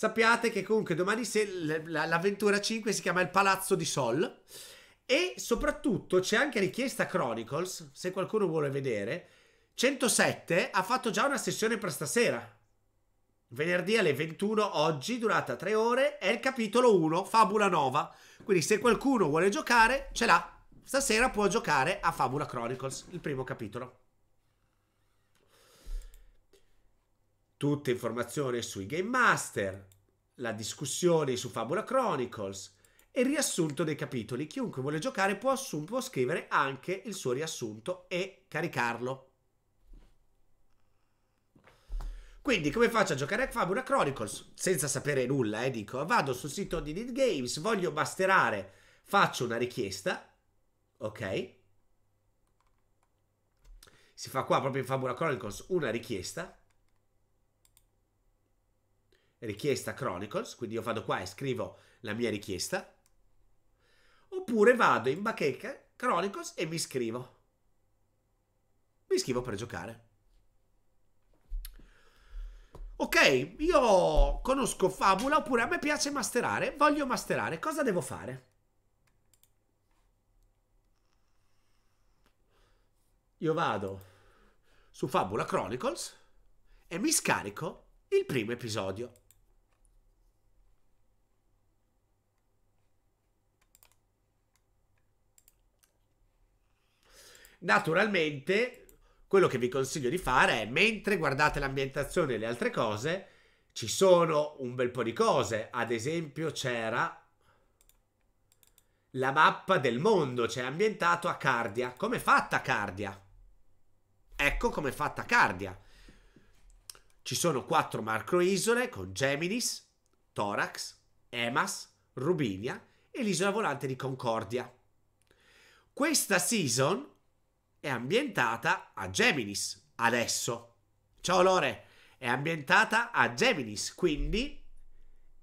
sappiate che comunque domani se l'avventura 5 si chiama Il Palazzo di Sol e soprattutto c'è anche richiesta Chronicles, se qualcuno vuole vedere, 107 ha fatto già una sessione per stasera. Venerdì alle 21 oggi, durata 3 ore, è il capitolo 1, Fabula Nova. Quindi se qualcuno vuole giocare, ce l'ha. Stasera può giocare a Fabula Chronicles, il primo capitolo. Tutte informazioni sui Game Master, la discussione su Fabula Chronicles e il riassunto dei capitoli. Chiunque vuole giocare può, assum- può scrivere anche il suo riassunto e caricarlo. Quindi come faccio a giocare a Fabula Chronicles? Senza sapere nulla, eh, dico. Vado sul sito di Need Games, voglio masterare, faccio una richiesta, ok? Si fa qua proprio in Fabula Chronicles una richiesta richiesta Chronicles, quindi io vado qua e scrivo la mia richiesta, oppure vado in bacheca Chronicles e mi scrivo. Mi scrivo per giocare. Ok, io conosco Fabula oppure a me piace masterare, voglio masterare, cosa devo fare? Io vado su Fabula Chronicles e mi scarico il primo episodio. Naturalmente, quello che vi consiglio di fare è, mentre guardate l'ambientazione e le altre cose, ci sono un bel po' di cose. Ad esempio c'era la mappa del mondo, cioè ambientato a Cardia. Come è fatta Cardia? Ecco come è fatta Cardia. Ci sono quattro macroisole con Geminis, Torax, Emas, Rubinia e l'isola volante di Concordia. Questa season è ambientata a Geminis adesso. Ciao Lore, è ambientata a Geminis, quindi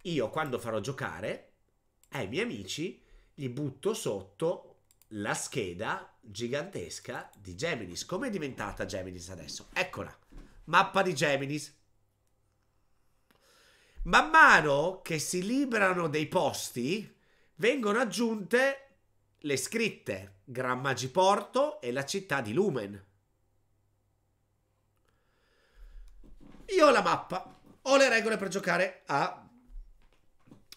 io quando farò giocare ai miei amici gli butto sotto la scheda gigantesca di Geminis. Come è diventata Geminis adesso? Eccola, mappa di Geminis. Man mano che si liberano dei posti, vengono aggiunte le scritte Grammagiporto e la città di Lumen. Io ho la mappa, ho le regole per giocare a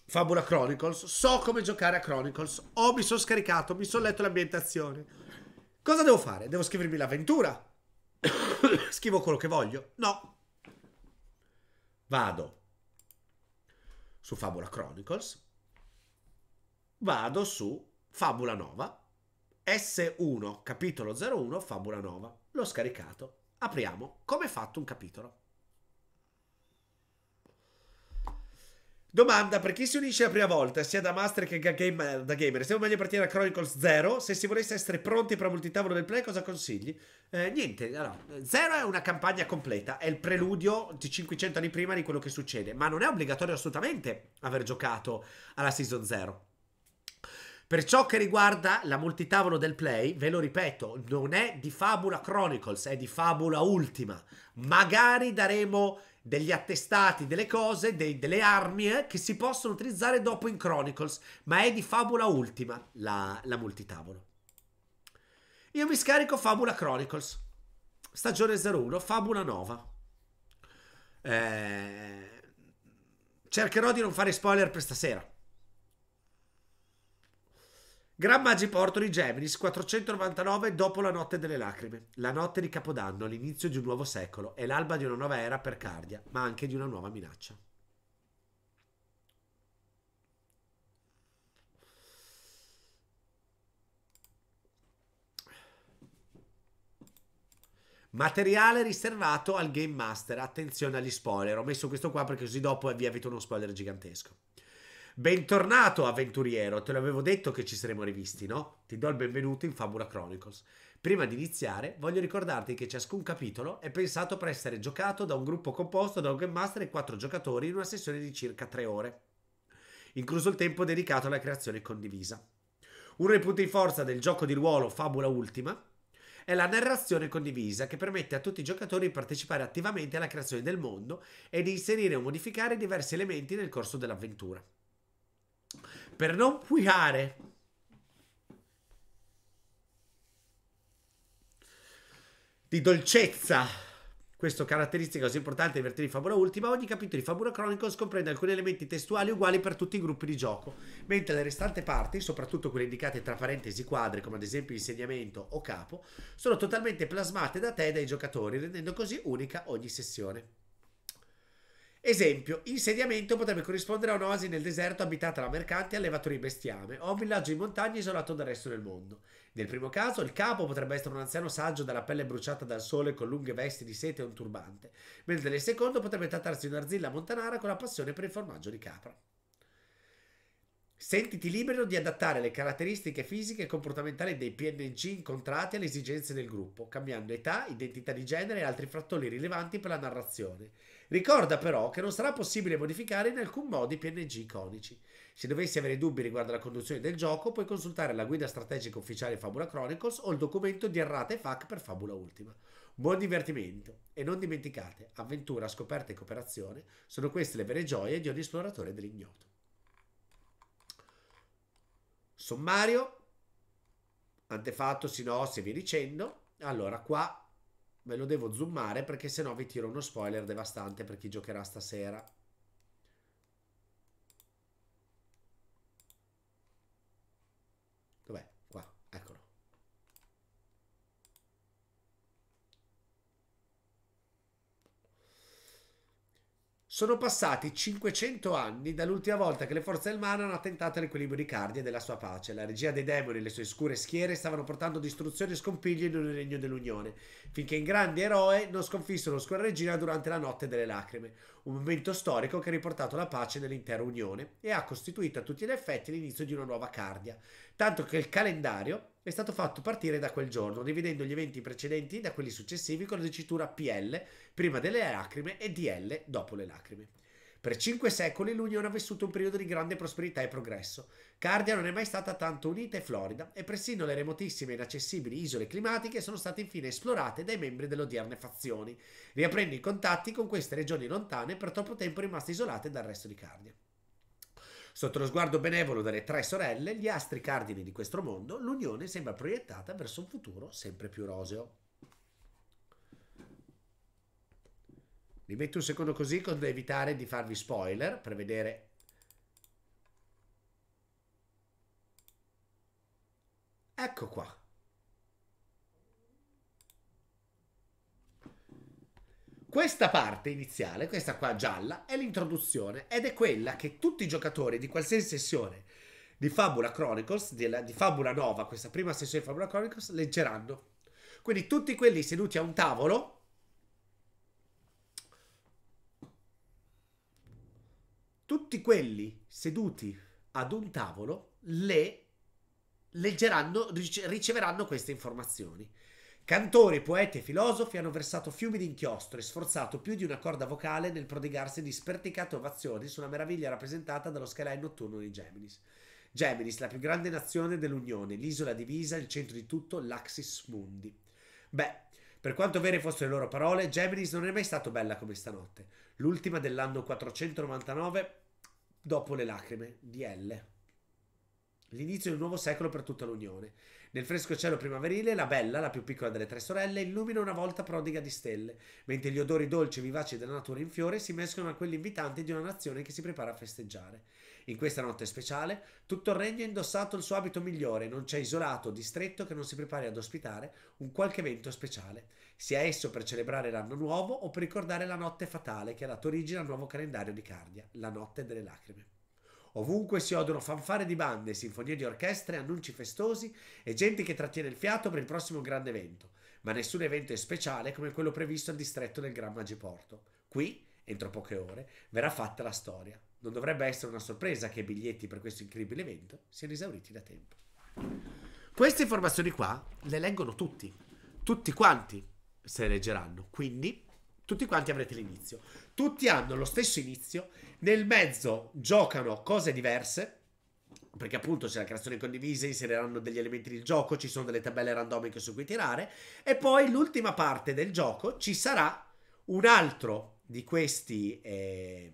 Fabula Chronicles, so come giocare a Chronicles, ho, mi sono scaricato, mi sono letto l'ambientazione. Cosa devo fare? Devo scrivermi l'avventura? Scrivo quello che voglio? No. Vado su Fabula Chronicles, vado su Fabula Nova, S1, capitolo 01, Fabula Nova. L'ho scaricato. Apriamo. Come è fatto un capitolo? Domanda per chi si unisce la prima volta, sia da master che da, game, da gamer. Siamo meglio partire da Chronicles 0. Se si volesse essere pronti per la multitavolo del play, cosa consigli? Eh, niente, allora, Zero è una campagna completa, è il preludio di 500 anni prima di quello che succede, ma non è obbligatorio assolutamente aver giocato alla Season 0. Per ciò che riguarda la multitavolo del play, ve lo ripeto, non è di Fabula Chronicles, è di Fabula Ultima. Magari daremo degli attestati, delle cose, dei, delle armi eh, che si possono utilizzare dopo in Chronicles, ma è di Fabula Ultima la, la multitavolo. Io mi scarico Fabula Chronicles, stagione 01, Fabula Nova. Eh, cercherò di non fare spoiler per stasera. Gran Magi di Geminis 499 dopo la notte delle lacrime, la notte di Capodanno, l'inizio di un nuovo secolo e l'alba di una nuova era per Cardia, ma anche di una nuova minaccia. Materiale riservato al Game Master, attenzione agli spoiler, ho messo questo qua perché così dopo vi evito uno spoiler gigantesco. Bentornato avventuriero, te l'avevo detto che ci saremmo rivisti, no? Ti do il benvenuto in Fabula Chronicles. Prima di iniziare, voglio ricordarti che ciascun capitolo è pensato per essere giocato da un gruppo composto da un game master e quattro giocatori in una sessione di circa tre ore, incluso il tempo dedicato alla creazione condivisa. Uno dei punti di forza del gioco di ruolo Fabula Ultima è la narrazione condivisa che permette a tutti i giocatori di partecipare attivamente alla creazione del mondo e di inserire o modificare diversi elementi nel corso dell'avventura per non puicare. Di dolcezza. Questo caratteristica così importante di Vertini Fabula Ultima, ogni capitolo di Fabula Chronicles comprende alcuni elementi testuali uguali per tutti i gruppi di gioco, mentre le restanti parti, soprattutto quelle indicate tra parentesi quadri, come ad esempio insegnamento o capo, sono totalmente plasmate da te e dai giocatori, rendendo così unica ogni sessione. Esempio, insediamento potrebbe corrispondere a un'oasi nel deserto abitata da mercanti e allevatori bestiame o a un villaggio in montagna isolato dal resto del mondo. Nel primo caso, il capo potrebbe essere un anziano saggio dalla pelle bruciata dal sole con lunghe vesti di sete e un turbante, mentre nel secondo potrebbe trattarsi di un'arzilla montanara con la passione per il formaggio di capra. Sentiti libero di adattare le caratteristiche fisiche e comportamentali dei PNG incontrati alle esigenze del gruppo, cambiando età, identità di genere e altri frattoli rilevanti per la narrazione. Ricorda però che non sarà possibile modificare in alcun modo i PNG iconici. Se dovessi avere dubbi riguardo alla conduzione del gioco, puoi consultare la guida strategica ufficiale Fabula Chronicles o il documento di errate e FAC per Fabula Ultima. Buon divertimento e non dimenticate, avventura, scoperta e cooperazione sono queste le vere gioie di ogni esploratore dell'ignoto. Sommario, antefatto, sinossi e via dicendo. Allora, qua Ve lo devo zoomare perché sennò vi tiro uno spoiler devastante per chi giocherà stasera. Sono passati 500 anni dall'ultima volta che le forze del male hanno attentato all'equilibrio di Cardia e della sua pace. La regia dei demoni e le sue scure schiere stavano portando distruzione e scompiglio in ogni regno dell'Unione, finché in grandi eroe non sconfissero l'oscura regina durante la notte delle lacrime, un momento storico che ha riportato la pace nell'intera Unione e ha costituito a tutti gli effetti l'inizio di una nuova Cardia, tanto che il calendario è stato fatto partire da quel giorno, dividendo gli eventi precedenti da quelli successivi con la dicitura PL prima delle lacrime e DL dopo le lacrime. Per cinque secoli l'Unione ha vissuto un periodo di grande prosperità e progresso. Cardia non è mai stata tanto unita e florida, e persino le remotissime e inaccessibili isole climatiche sono state infine esplorate dai membri delle odierne fazioni, riaprendo i contatti con queste regioni lontane per troppo tempo rimaste isolate dal resto di Cardia. Sotto lo sguardo benevolo delle tre sorelle, gli astri cardini di questo mondo, l'unione sembra proiettata verso un futuro sempre più roseo. Li metto un secondo così per evitare di farvi spoiler, per vedere Ecco qua. Questa parte iniziale, questa qua gialla, è l'introduzione ed è quella che tutti i giocatori di qualsiasi sessione di Fabula Chronicles, di, di Fabula Nova, questa prima sessione di Fabula Chronicles, leggeranno. Quindi tutti quelli seduti a un tavolo tutti quelli seduti ad un tavolo le leggeranno, riceveranno queste informazioni. Cantori, poeti e filosofi hanno versato fiumi di inchiostro e sforzato più di una corda vocale nel prodigarsi di sperticate ovazioni sulla meraviglia rappresentata dallo skyline notturno di Geminis. Geminis, la più grande nazione dell'Unione, l'isola divisa, il centro di tutto, l'Axis Mundi. Beh, per quanto vere fossero le loro parole, Geminis non è mai stato bella come stanotte, l'ultima dell'anno 499 dopo le lacrime di L. L'inizio di un nuovo secolo per tutta l'Unione. Nel fresco cielo primaverile, la bella, la più piccola delle tre sorelle, illumina una volta prodiga di stelle, mentre gli odori dolci e vivaci della natura in fiore si mescolano a quelli invitanti di una nazione che si prepara a festeggiare. In questa notte speciale, tutto il regno ha indossato il suo abito migliore, non c'è isolato o distretto che non si prepari ad ospitare un qualche evento speciale, sia esso per celebrare l'anno nuovo o per ricordare la notte fatale che ha dato origine al nuovo calendario di Cardia, la notte delle lacrime. Ovunque si odono fanfare di bande, sinfonie di orchestre, annunci festosi e gente che trattiene il fiato per il prossimo grande evento, ma nessun evento è speciale come quello previsto al distretto del Gran Magiporto. Qui, entro poche ore, verrà fatta la storia. Non dovrebbe essere una sorpresa che i biglietti per questo incredibile evento siano esauriti da tempo. Queste informazioni qua le leggono tutti, tutti quanti se le leggeranno, quindi tutti quanti avrete l'inizio. Tutti hanno lo stesso inizio, nel mezzo giocano cose diverse, perché appunto c'è la creazione condivisa, inseriranno degli elementi del gioco, ci sono delle tabelle randomiche su cui tirare e poi l'ultima parte del gioco ci sarà un altro di questi eh,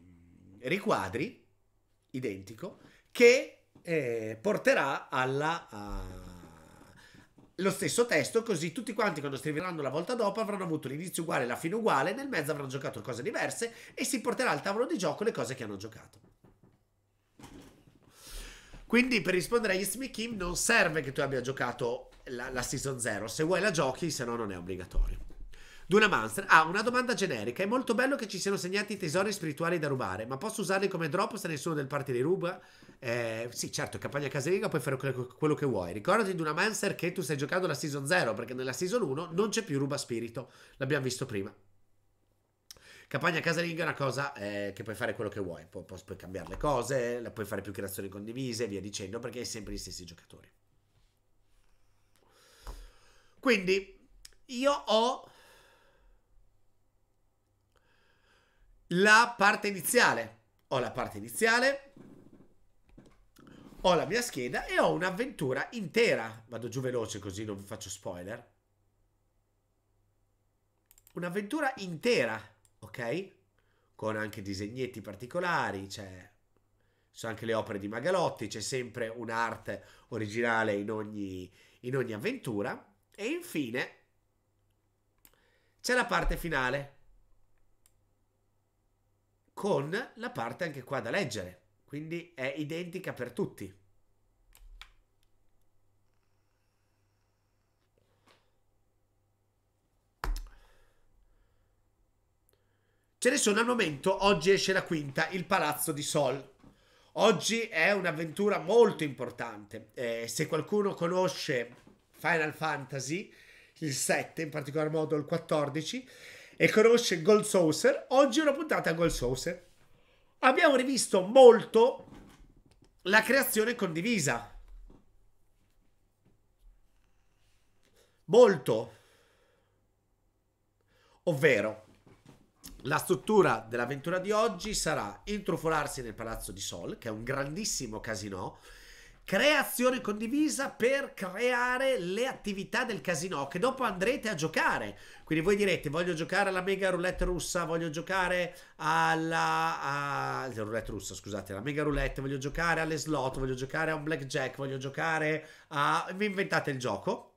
riquadri identico che eh, porterà alla... A lo stesso testo, così tutti quanti quando scriveranno la volta dopo avranno avuto l'inizio uguale e la fine uguale, nel mezzo avranno giocato cose diverse e si porterà al tavolo di gioco le cose che hanno giocato. Quindi per rispondere a Yes Me Kim non serve che tu abbia giocato la, la Season 0, se vuoi la giochi, se no non è obbligatorio. Duna Manster ha ah, una domanda generica. È molto bello che ci siano segnati i tesori spirituali da rubare, ma posso usarli come drop se nessuno del party li ruba? Eh, sì, certo, campagna casalinga, puoi fare quello che vuoi. Ricordati di una Mancer che tu stai giocando la Season 0, perché nella Season 1 non c'è più Ruba Spirito, l'abbiamo visto prima. Campagna casalinga è una cosa eh, che puoi fare quello che vuoi, Pu- puoi cambiare le cose, puoi fare più creazioni condivise e via dicendo, perché hai sempre gli stessi giocatori. Quindi, io ho la parte iniziale. Ho la parte iniziale ho la mia scheda e ho un'avventura intera. Vado giù veloce così non vi faccio spoiler. Un'avventura intera, ok? Con anche disegnetti particolari, c'è... Ci anche le opere di Magalotti, c'è sempre un'art originale in ogni, in ogni avventura. E infine c'è la parte finale, con la parte anche qua da leggere. Quindi è identica per tutti. Ce ne sono al momento, oggi esce la quinta, Il Palazzo di Sol. Oggi è un'avventura molto importante. Eh, se qualcuno conosce Final Fantasy, il 7, in particolar modo il 14, e conosce Gold Saucer, oggi è una puntata a Gold Saucer abbiamo rivisto molto la creazione condivisa. Molto. Ovvero, la struttura dell'avventura di oggi sarà intrufolarsi nel palazzo di Sol, che è un grandissimo casino, creazione condivisa per creare le attività del casino che dopo andrete a giocare. Quindi voi direte voglio giocare alla mega roulette russa, voglio giocare alla, a, roulette russa, scusate, alla mega roulette, voglio giocare alle slot, voglio giocare a un blackjack, voglio giocare a vi inventate il gioco.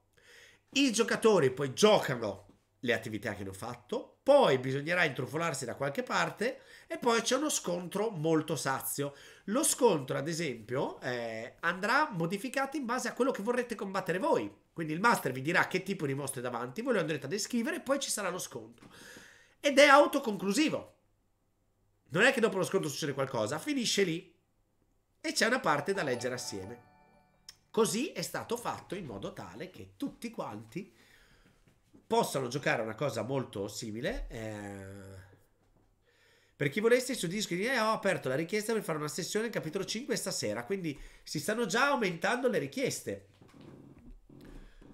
I giocatori poi giocano le attività che hanno fatto, poi bisognerà intrufolarsi da qualche parte e poi c'è uno scontro molto sazio. Lo scontro, ad esempio, eh, andrà modificato in base a quello che vorrete combattere voi. Quindi il master vi dirà che tipo di mostri davanti, voi lo andrete a descrivere e poi ci sarà lo scontro. Ed è autoconclusivo. Non è che dopo lo scontro succede qualcosa, finisce lì e c'è una parte da leggere assieme. Così è stato fatto in modo tale che tutti quanti possano giocare una cosa molto simile. Eh per chi volesse su Discord di eh, ho aperto la richiesta per fare una sessione capitolo 5 stasera, quindi si stanno già aumentando le richieste.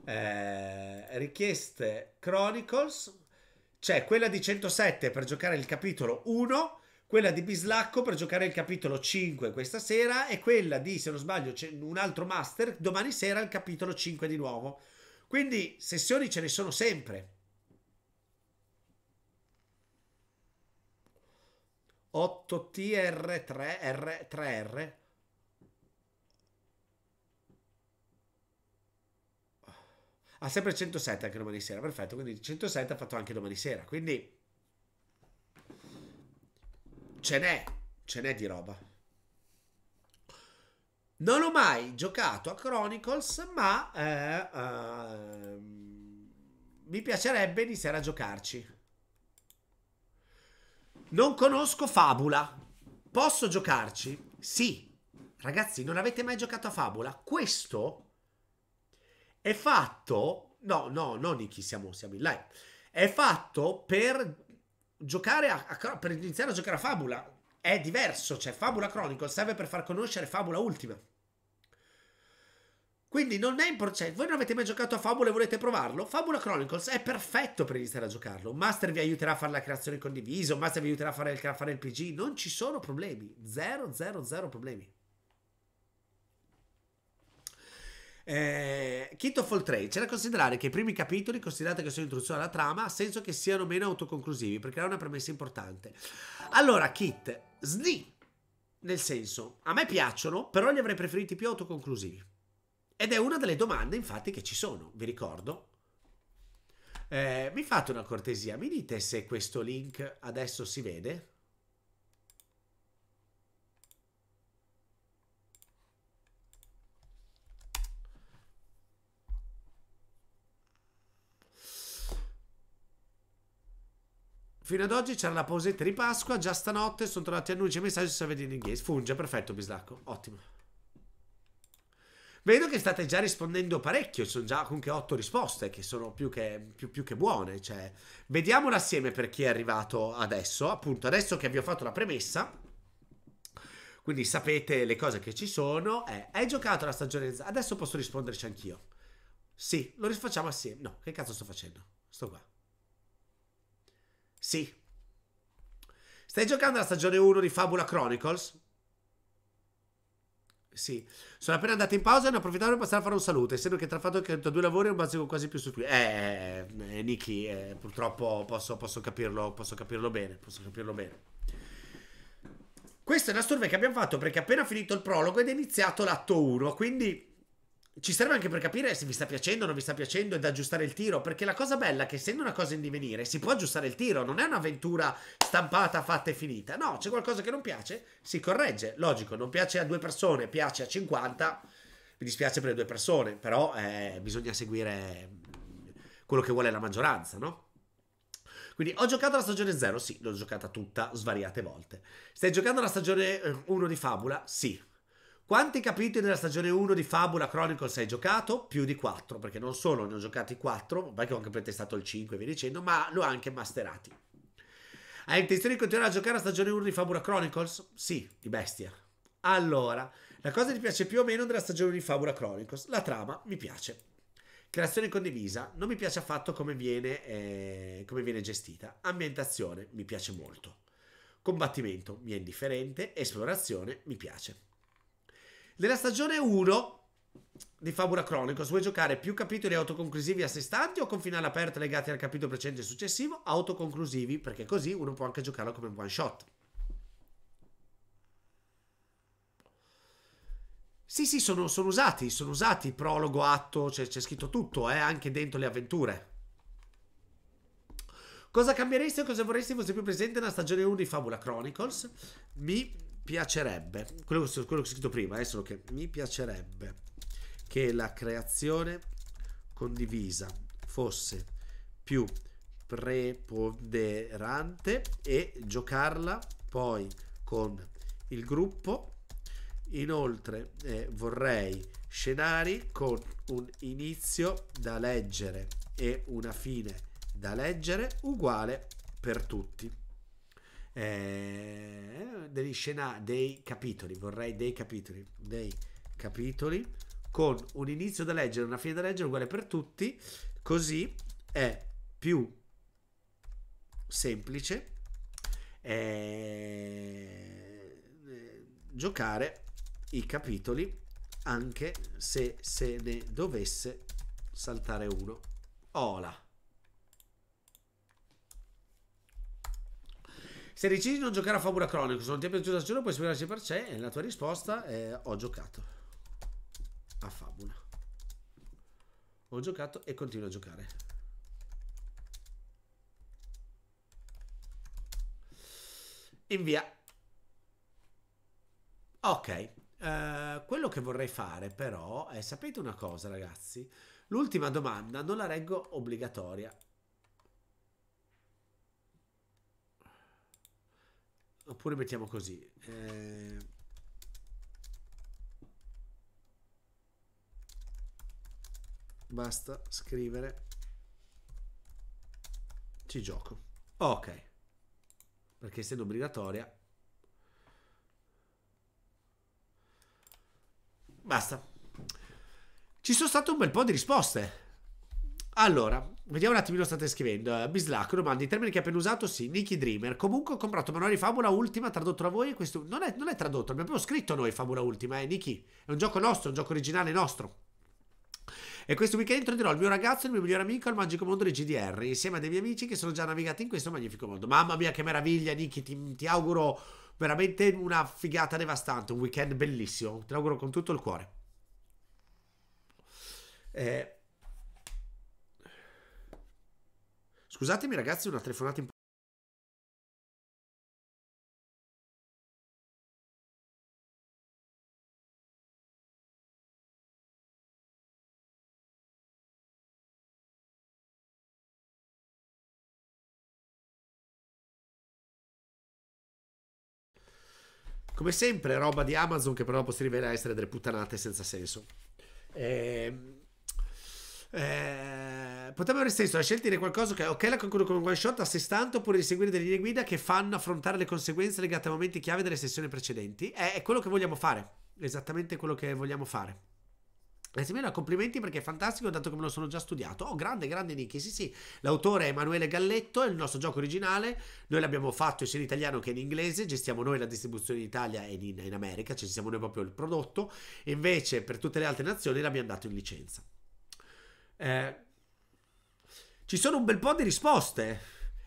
Eh, richieste Chronicles, c'è quella di 107 per giocare il capitolo 1, quella di Bislacco per giocare il capitolo 5 questa sera e quella di, se non sbaglio, un altro master domani sera il capitolo 5 di nuovo. Quindi sessioni ce ne sono sempre. 8TR3R3R. Ha sempre 107 anche domani sera, perfetto, quindi 107 ha fatto anche domani sera, quindi ce n'è, ce n'è di roba. Non ho mai giocato a Chronicles, ma eh, eh, mi piacerebbe iniziare a giocarci. Non conosco Fabula. Posso giocarci? Sì. Ragazzi, non avete mai giocato a Fabula? Questo è fatto... No, no, no, Niki, siamo, siamo in live. È fatto per giocare a, a, per iniziare a giocare a Fabula. È diverso, cioè Fabula Chronicle serve per far conoscere Fabula Ultima. Quindi non è importante, voi non avete mai giocato a Fabula e volete provarlo? Fabula Chronicles è perfetto per iniziare a giocarlo. Master vi aiuterà a fare la creazione condivisa, Master vi aiuterà a fare, il, a fare il PG, non ci sono problemi, 0, 0, 0 problemi. Eh, Kit of All Trade c'è da considerare che i primi capitoli, considerate che sono introduzione alla trama, ha senso che siano meno autoconclusivi perché è una premessa importante. Allora, Kit, Sni, nel senso, a me piacciono, però li avrei preferiti più autoconclusivi. Ed è una delle domande, infatti, che ci sono, vi ricordo. Eh, mi fate una cortesia, mi dite se questo link adesso si vede? Fino ad oggi c'era la pausetta di Pasqua, già stanotte sono tornati annunci e messaggi su Savedini in inglese. Funge, perfetto, Bislacco, ottimo. Vedo che state già rispondendo parecchio, ci sono già comunque otto risposte che sono più che, più, più che buone. Cioè, vediamola assieme per chi è arrivato adesso. Appunto, adesso che vi ho fatto la premessa, quindi sapete le cose che ci sono. Eh, hai giocato la stagione? Adesso posso risponderci anch'io. Sì, lo rifacciamo assieme. No, che cazzo sto facendo? Sto qua. Sì. Stai giocando la stagione 1 di Fabula Chronicles? Sì, sono appena andato in pausa e ne approfittavo per passare a fare un saluto. Essendo che tra fatto che ho due lavori un bazzico quasi più su qui. Eh, eh, eh Niki, eh, purtroppo posso, posso, capirlo, posso capirlo bene. Posso capirlo bene. Questa è una storia che abbiamo fatto perché appena finito il prologo ed è iniziato l'atto 1. Quindi ci serve anche per capire se vi sta piacendo o non vi sta piacendo ed aggiustare il tiro, perché la cosa bella è che essendo una cosa in divenire si può aggiustare il tiro, non è un'avventura stampata, fatta e finita, no, c'è qualcosa che non piace, si corregge, logico, non piace a due persone, piace a 50, mi dispiace per le due persone, però eh, bisogna seguire quello che vuole la maggioranza, no? Quindi ho giocato la stagione 0, sì, l'ho giocata tutta svariate volte. Stai giocando la stagione 1 eh, di Fabula? Sì, quanti capitoli della stagione 1 di Fabula Chronicles hai giocato? Più di 4, perché non solo ne ho giocati 4, perché ho anche pretestato il 5 e via dicendo, ma l'ho anche masterati. Hai intenzione di continuare a giocare la stagione 1 di Fabula Chronicles? Sì, di bestia. Allora, la cosa che ti piace più o meno della stagione 1 di Fabula Chronicles? La trama mi piace. Creazione condivisa, non mi piace affatto come viene, eh, come viene gestita. Ambientazione, mi piace molto. Combattimento, mi è indifferente. Esplorazione, mi piace. Nella stagione 1 di Fabula Chronicles vuoi giocare più capitoli autoconclusivi a sé stanti o con finale aperto legati al capitolo precedente e successivo autoconclusivi perché così uno può anche giocarlo come one shot sì sì sono, sono usati sono usati prologo atto c'è, c'è scritto tutto eh, anche dentro le avventure cosa cambieresti o cosa vorresti fosse più presente nella stagione 1 di Fabula Chronicles mi piacerebbe, quello, quello che ho scritto prima, è eh, solo che mi piacerebbe che la creazione condivisa fosse più preponderante e giocarla poi con il gruppo. Inoltre eh, vorrei scenari con un inizio da leggere e una fine da leggere uguale per tutti eh, degli scenari, dei capitoli, vorrei dei capitoli, dei capitoli, con un inizio da leggere e una fine da leggere uguale per tutti, così è più semplice eh, giocare i capitoli anche se se ne dovesse saltare uno. Ola. Se decidi di non giocare a Fabula Chronicle, se non ti è piaciuto il gioco, puoi spiegarci per sé. E la tua risposta è: Ho giocato a Fabula. Ho giocato e continuo a giocare. via Ok, uh, quello che vorrei fare però è, sapete una cosa ragazzi? L'ultima domanda non la reggo obbligatoria, Oppure mettiamo così. Eh... Basta scrivere. Ci gioco. Ok. Perché essendo obbligatoria. Basta. Ci sono state un bel po' di risposte. Allora, vediamo un attimino state scrivendo. Eh, Bislack domanda, i termini che ha appena usato, sì, Nicky Dreamer. Comunque ho comprato Manuale Fabula Ultima, tradotto da voi, questo non è, non è tradotto, abbiamo scritto noi Fabula Ultima, eh, Nicky. È un gioco nostro, un gioco originale nostro. E questo weekend introdirò il mio ragazzo e il mio migliore amico al magico mondo di GDR, insieme a dei miei amici che sono già navigati in questo magnifico mondo. Mamma mia, che meraviglia, Nicky, ti, ti auguro veramente una figata devastante, un weekend bellissimo. Te l'auguro con tutto il cuore. Eh... Scusatemi ragazzi, una telefonata in Come sempre, roba di Amazon che però si rivela essere delle puttanate senza senso. Ehm, eh, eh, potrebbe aver senso la scelta di dire qualcosa che ok la concludo con un one shot a sé stante oppure di seguire delle linee guida che fanno affrontare le conseguenze legate a momenti chiave delle sessioni precedenti. È, è quello che vogliamo fare, esattamente quello che vogliamo fare. Anzi, complimenti perché è fantastico, dato che me lo sono già studiato. Oh, grande, grande Nicky. Sì, sì, l'autore è Emanuele Galletto, è il nostro gioco originale. Noi l'abbiamo fatto sia in italiano che in inglese. Gestiamo noi la distribuzione in Italia e in, in America, cioè siamo noi proprio il prodotto. Invece, per tutte le altre nazioni l'abbiamo dato in licenza. Eh, ci sono un bel po' di risposte.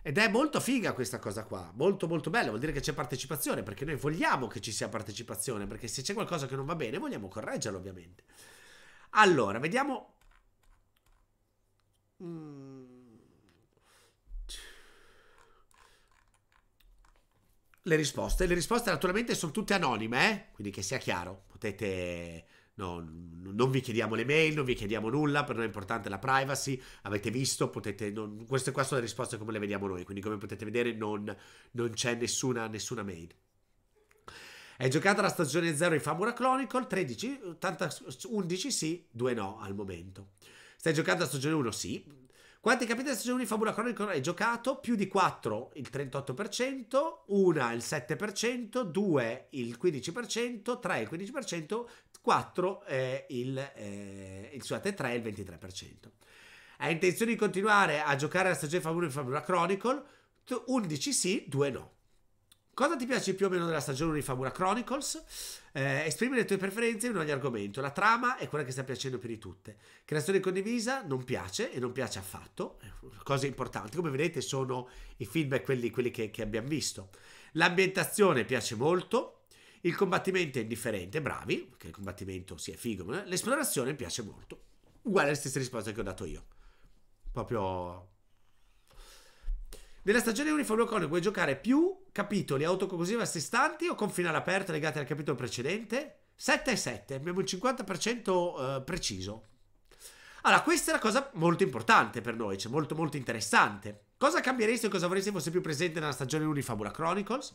Ed è molto figa questa cosa qua, molto molto bella, vuol dire che c'è partecipazione, perché noi vogliamo che ci sia partecipazione, perché se c'è qualcosa che non va bene vogliamo correggerlo ovviamente. Allora, vediamo... Mm. Le risposte, le risposte naturalmente sono tutte anonime, eh? quindi che sia chiaro, potete No, non vi chiediamo le mail, non vi chiediamo nulla, per noi è importante la privacy, avete visto, potete, non, queste qua sono le risposte come le vediamo noi, quindi come potete vedere non, non c'è nessuna, nessuna mail. È giocata la stagione 0 in Famura Chronicle, 13, 80, 11 sì, 2 no al momento. Stai giocando la stagione 1? Sì. Quanti capitoli della stagione 1 in Famura Chronicle hai giocato? Più di 4 il 38%, 1 il 7%, 2 il 15%, 3 il 15%, 4 è il, eh, il, scusate, 3 è il 23%. Hai intenzione di continuare a giocare la stagione Formula 1 e Formula Chronicle? 11 sì, 2 no. Cosa ti piace più o meno della stagione di Famura Chronicles? Eh, esprimi le tue preferenze in ogni argomento. La trama è quella che sta piacendo più di tutte. Creazione condivisa non piace e non piace affatto. Eh, cose importanti. Come vedete sono i feedback quelli, quelli che, che abbiamo visto. L'ambientazione piace molto. Il combattimento è indifferente, bravi, perché il combattimento si sì, è figo, ma l'esplorazione piace molto. Uguale alla stessa risposta che ho dato io. Proprio... Nella stagione Uniforme Conico puoi giocare più capitoli autoconclusivi a sé stanti o con finale aperto legati al capitolo precedente? 7 e 7, abbiamo il 50% eh, preciso. Allora, questa è una cosa molto importante per noi, cioè molto molto interessante. Cosa cambieresti o cosa vorresti fosse più presente nella stagione Unifabula Chronicles?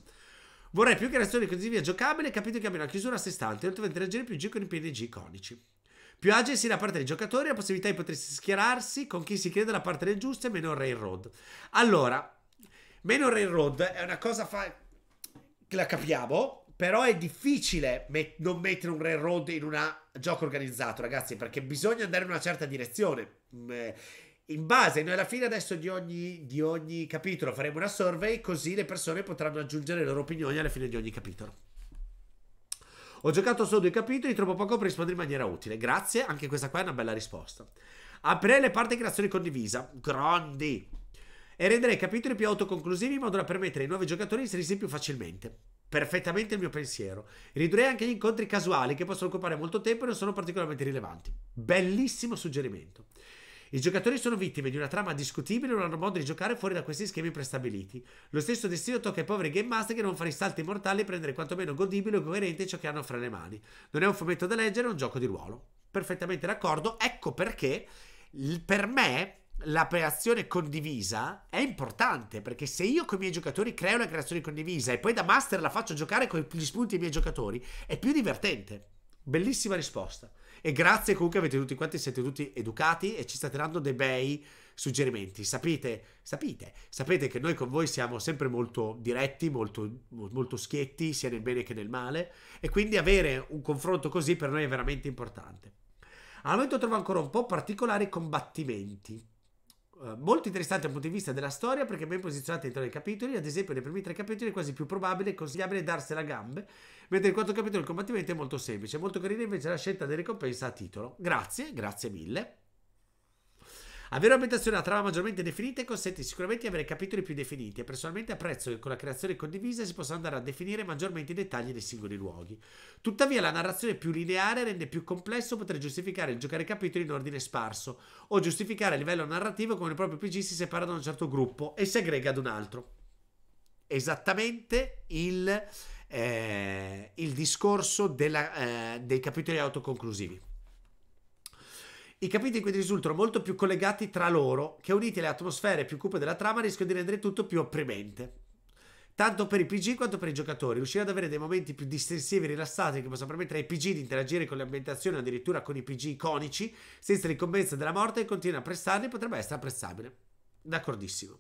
Vorrei più creazioni così via e capito che abbia la chiusura a sé stante, oltre a interagire più G con i PNG iconici. Più agile sia da parte dei giocatori, la possibilità di potersi schierarsi con chi si crede la parte del giusto e meno railroad. Allora, meno railroad è una cosa fa... che la capiamo, però è difficile met- non mettere un railroad in un gioco organizzato, ragazzi, perché bisogna andare in una certa direzione. Mm- eh, in base, noi alla fine adesso di ogni, di ogni capitolo faremo una survey, così le persone potranno aggiungere le loro opinioni alla fine di ogni capitolo. Ho giocato solo due capitoli, troppo poco per rispondere in maniera utile. Grazie, anche questa qua è una bella risposta. Aprire le parti di creazione condivisa, grandi, e rendere i capitoli più autoconclusivi in modo da permettere ai nuovi giocatori di inserirsi più facilmente. Perfettamente il mio pensiero. Ridurrei anche gli incontri casuali che possono occupare molto tempo e non sono particolarmente rilevanti. Bellissimo suggerimento. I giocatori sono vittime di una trama discutibile e non hanno modo di giocare fuori da questi schemi prestabiliti. Lo stesso destino tocca ai poveri game master che non fare i salti mortali e prendere quantomeno godibile o coerente ciò che hanno fra le mani. Non è un fumetto da leggere, è un gioco di ruolo. Perfettamente d'accordo, ecco perché per me la creazione condivisa è importante perché se io con i miei giocatori creo la creazione condivisa e poi da master la faccio giocare con gli spunti dei miei giocatori è più divertente. Bellissima risposta. E grazie comunque avete tutti quanti, siete tutti educati e ci state dando dei bei suggerimenti. Sapete, sapete, sapete che noi con voi siamo sempre molto diretti, molto, molto schietti, sia nel bene che nel male. E quindi avere un confronto così per noi è veramente importante. Al momento trovo ancora un po' particolari combattimenti. Eh, molto interessante dal punto di vista della storia perché ben posizionata dentro i capitoli, ad esempio nei primi tre capitoli è quasi più probabile e consigliabile darsela a gambe, mentre il quarto capitolo il combattimento è molto semplice, molto carina invece la scelta delle ricompensa a titolo. Grazie, grazie mille. Avere un'ambientazione a trama maggiormente definita consente sicuramente di avere capitoli più definiti e personalmente apprezzo che con la creazione condivisa si possa andare a definire maggiormente i dettagli dei singoli luoghi. Tuttavia la narrazione più lineare rende più complesso poter giustificare il giocare capitoli in ordine sparso o giustificare a livello narrativo come il proprio PG si separa da un certo gruppo e si aggrega ad un altro. Esattamente il, eh, il discorso della, eh, dei capitoli autoconclusivi. I capitoli quindi risultano molto più collegati tra loro, che uniti alle atmosfere più cupe della trama rischiano di rendere tutto più opprimente. Tanto per i PG quanto per i giocatori, riuscire ad avere dei momenti più distensivi e rilassati che possano permettere ai PG di interagire con le ambientazioni addirittura con i PG iconici, senza l'incombenza della morte e continuare a prestarli potrebbe essere apprezzabile. D'accordissimo.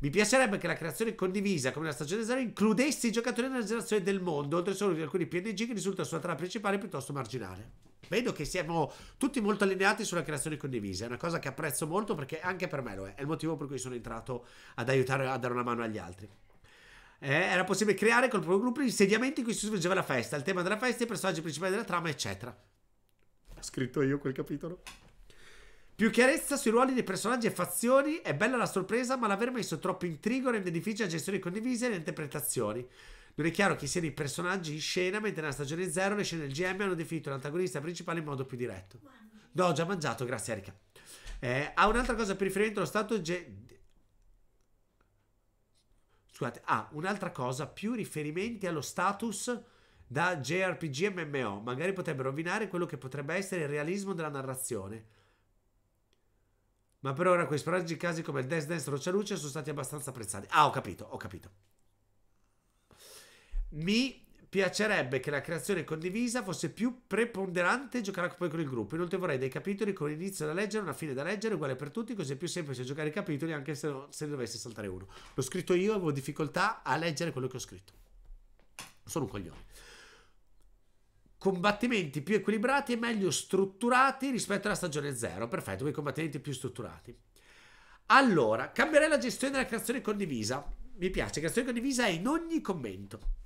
Mi piacerebbe che la creazione condivisa come la stagione 0 includesse i giocatori della generazione del mondo, oltre solo di alcuni PNG che risultano sulla trama principale piuttosto marginale. Vedo che siamo tutti molto allineati sulla creazione condivisa, è una cosa che apprezzo molto perché anche per me lo è, è il motivo per cui sono entrato ad aiutare a dare una mano agli altri. Eh, era possibile creare col proprio gruppo insediamenti in cui si svolgeva la festa, il tema della festa, i personaggi principali della trama, eccetera. Ho scritto io quel capitolo. Più chiarezza sui ruoli dei personaggi e fazioni, è bella la sorpresa, ma l'aver messo troppo intrigo rende difficile la gestione condivisa e le interpretazioni. Non è chiaro chi siano i personaggi in scena, mentre nella stagione 0 le scene del GM hanno definito l'antagonista principale in modo più diretto. No, ho già mangiato, grazie Erika. Eh, ha un'altra cosa per riferimento allo stato... Ge- Scusate, ha ah, un'altra cosa più riferimenti allo status da JRPG MMO. Magari potrebbe rovinare quello che potrebbe essere il realismo della narrazione. Ma per ora quei sporadici casi come il Death Dance Roccia Luce sono stati abbastanza apprezzati. Ah, ho capito, ho capito. Mi piacerebbe che la creazione condivisa fosse più preponderante e giocare poi con il gruppo. Inoltre vorrei dei capitoli con inizio da leggere, una fine da leggere, uguale per tutti, così è più semplice giocare i capitoli anche se, no, se ne dovesse saltare uno. L'ho scritto io e avevo difficoltà a leggere quello che ho scritto. Sono un coglione. Combattimenti più equilibrati e meglio strutturati rispetto alla stagione 0. Perfetto, quei combattimenti più strutturati. Allora, cambierei la gestione della creazione condivisa. Mi piace, creazione condivisa è in ogni commento.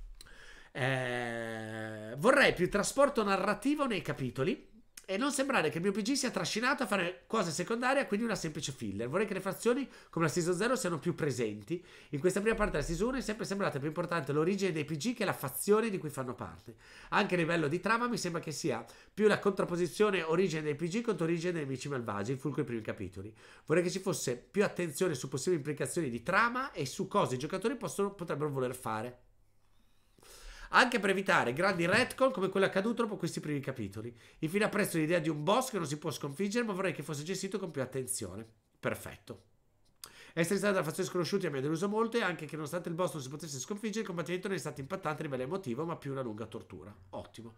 Eh, vorrei più trasporto narrativo nei capitoli e non sembrare che il mio PG sia trascinato a fare cose secondarie, quindi una semplice filler. Vorrei che le fazioni come la Season 0 siano più presenti. In questa prima parte della Season 1 è sempre sembrata più importante l'origine dei PG che la fazione di cui fanno parte. Anche a livello di trama mi sembra che sia più la contrapposizione origine dei PG contro origine dei nemici malvagi, il fulcro dei primi capitoli. Vorrei che ci fosse più attenzione su possibili implicazioni di trama e su cosa i giocatori possono, potrebbero voler fare anche per evitare grandi retcon come quello accaduto dopo questi primi capitoli. Infine apprezzo l'idea di un boss che non si può sconfiggere, ma vorrei che fosse gestito con più attenzione. Perfetto. Essere stato da fazioni sconosciute mi ha deluso molto e anche che nonostante il boss non si potesse sconfiggere, il combattimento non è stato impattante a livello emotivo, ma più una lunga tortura. Ottimo.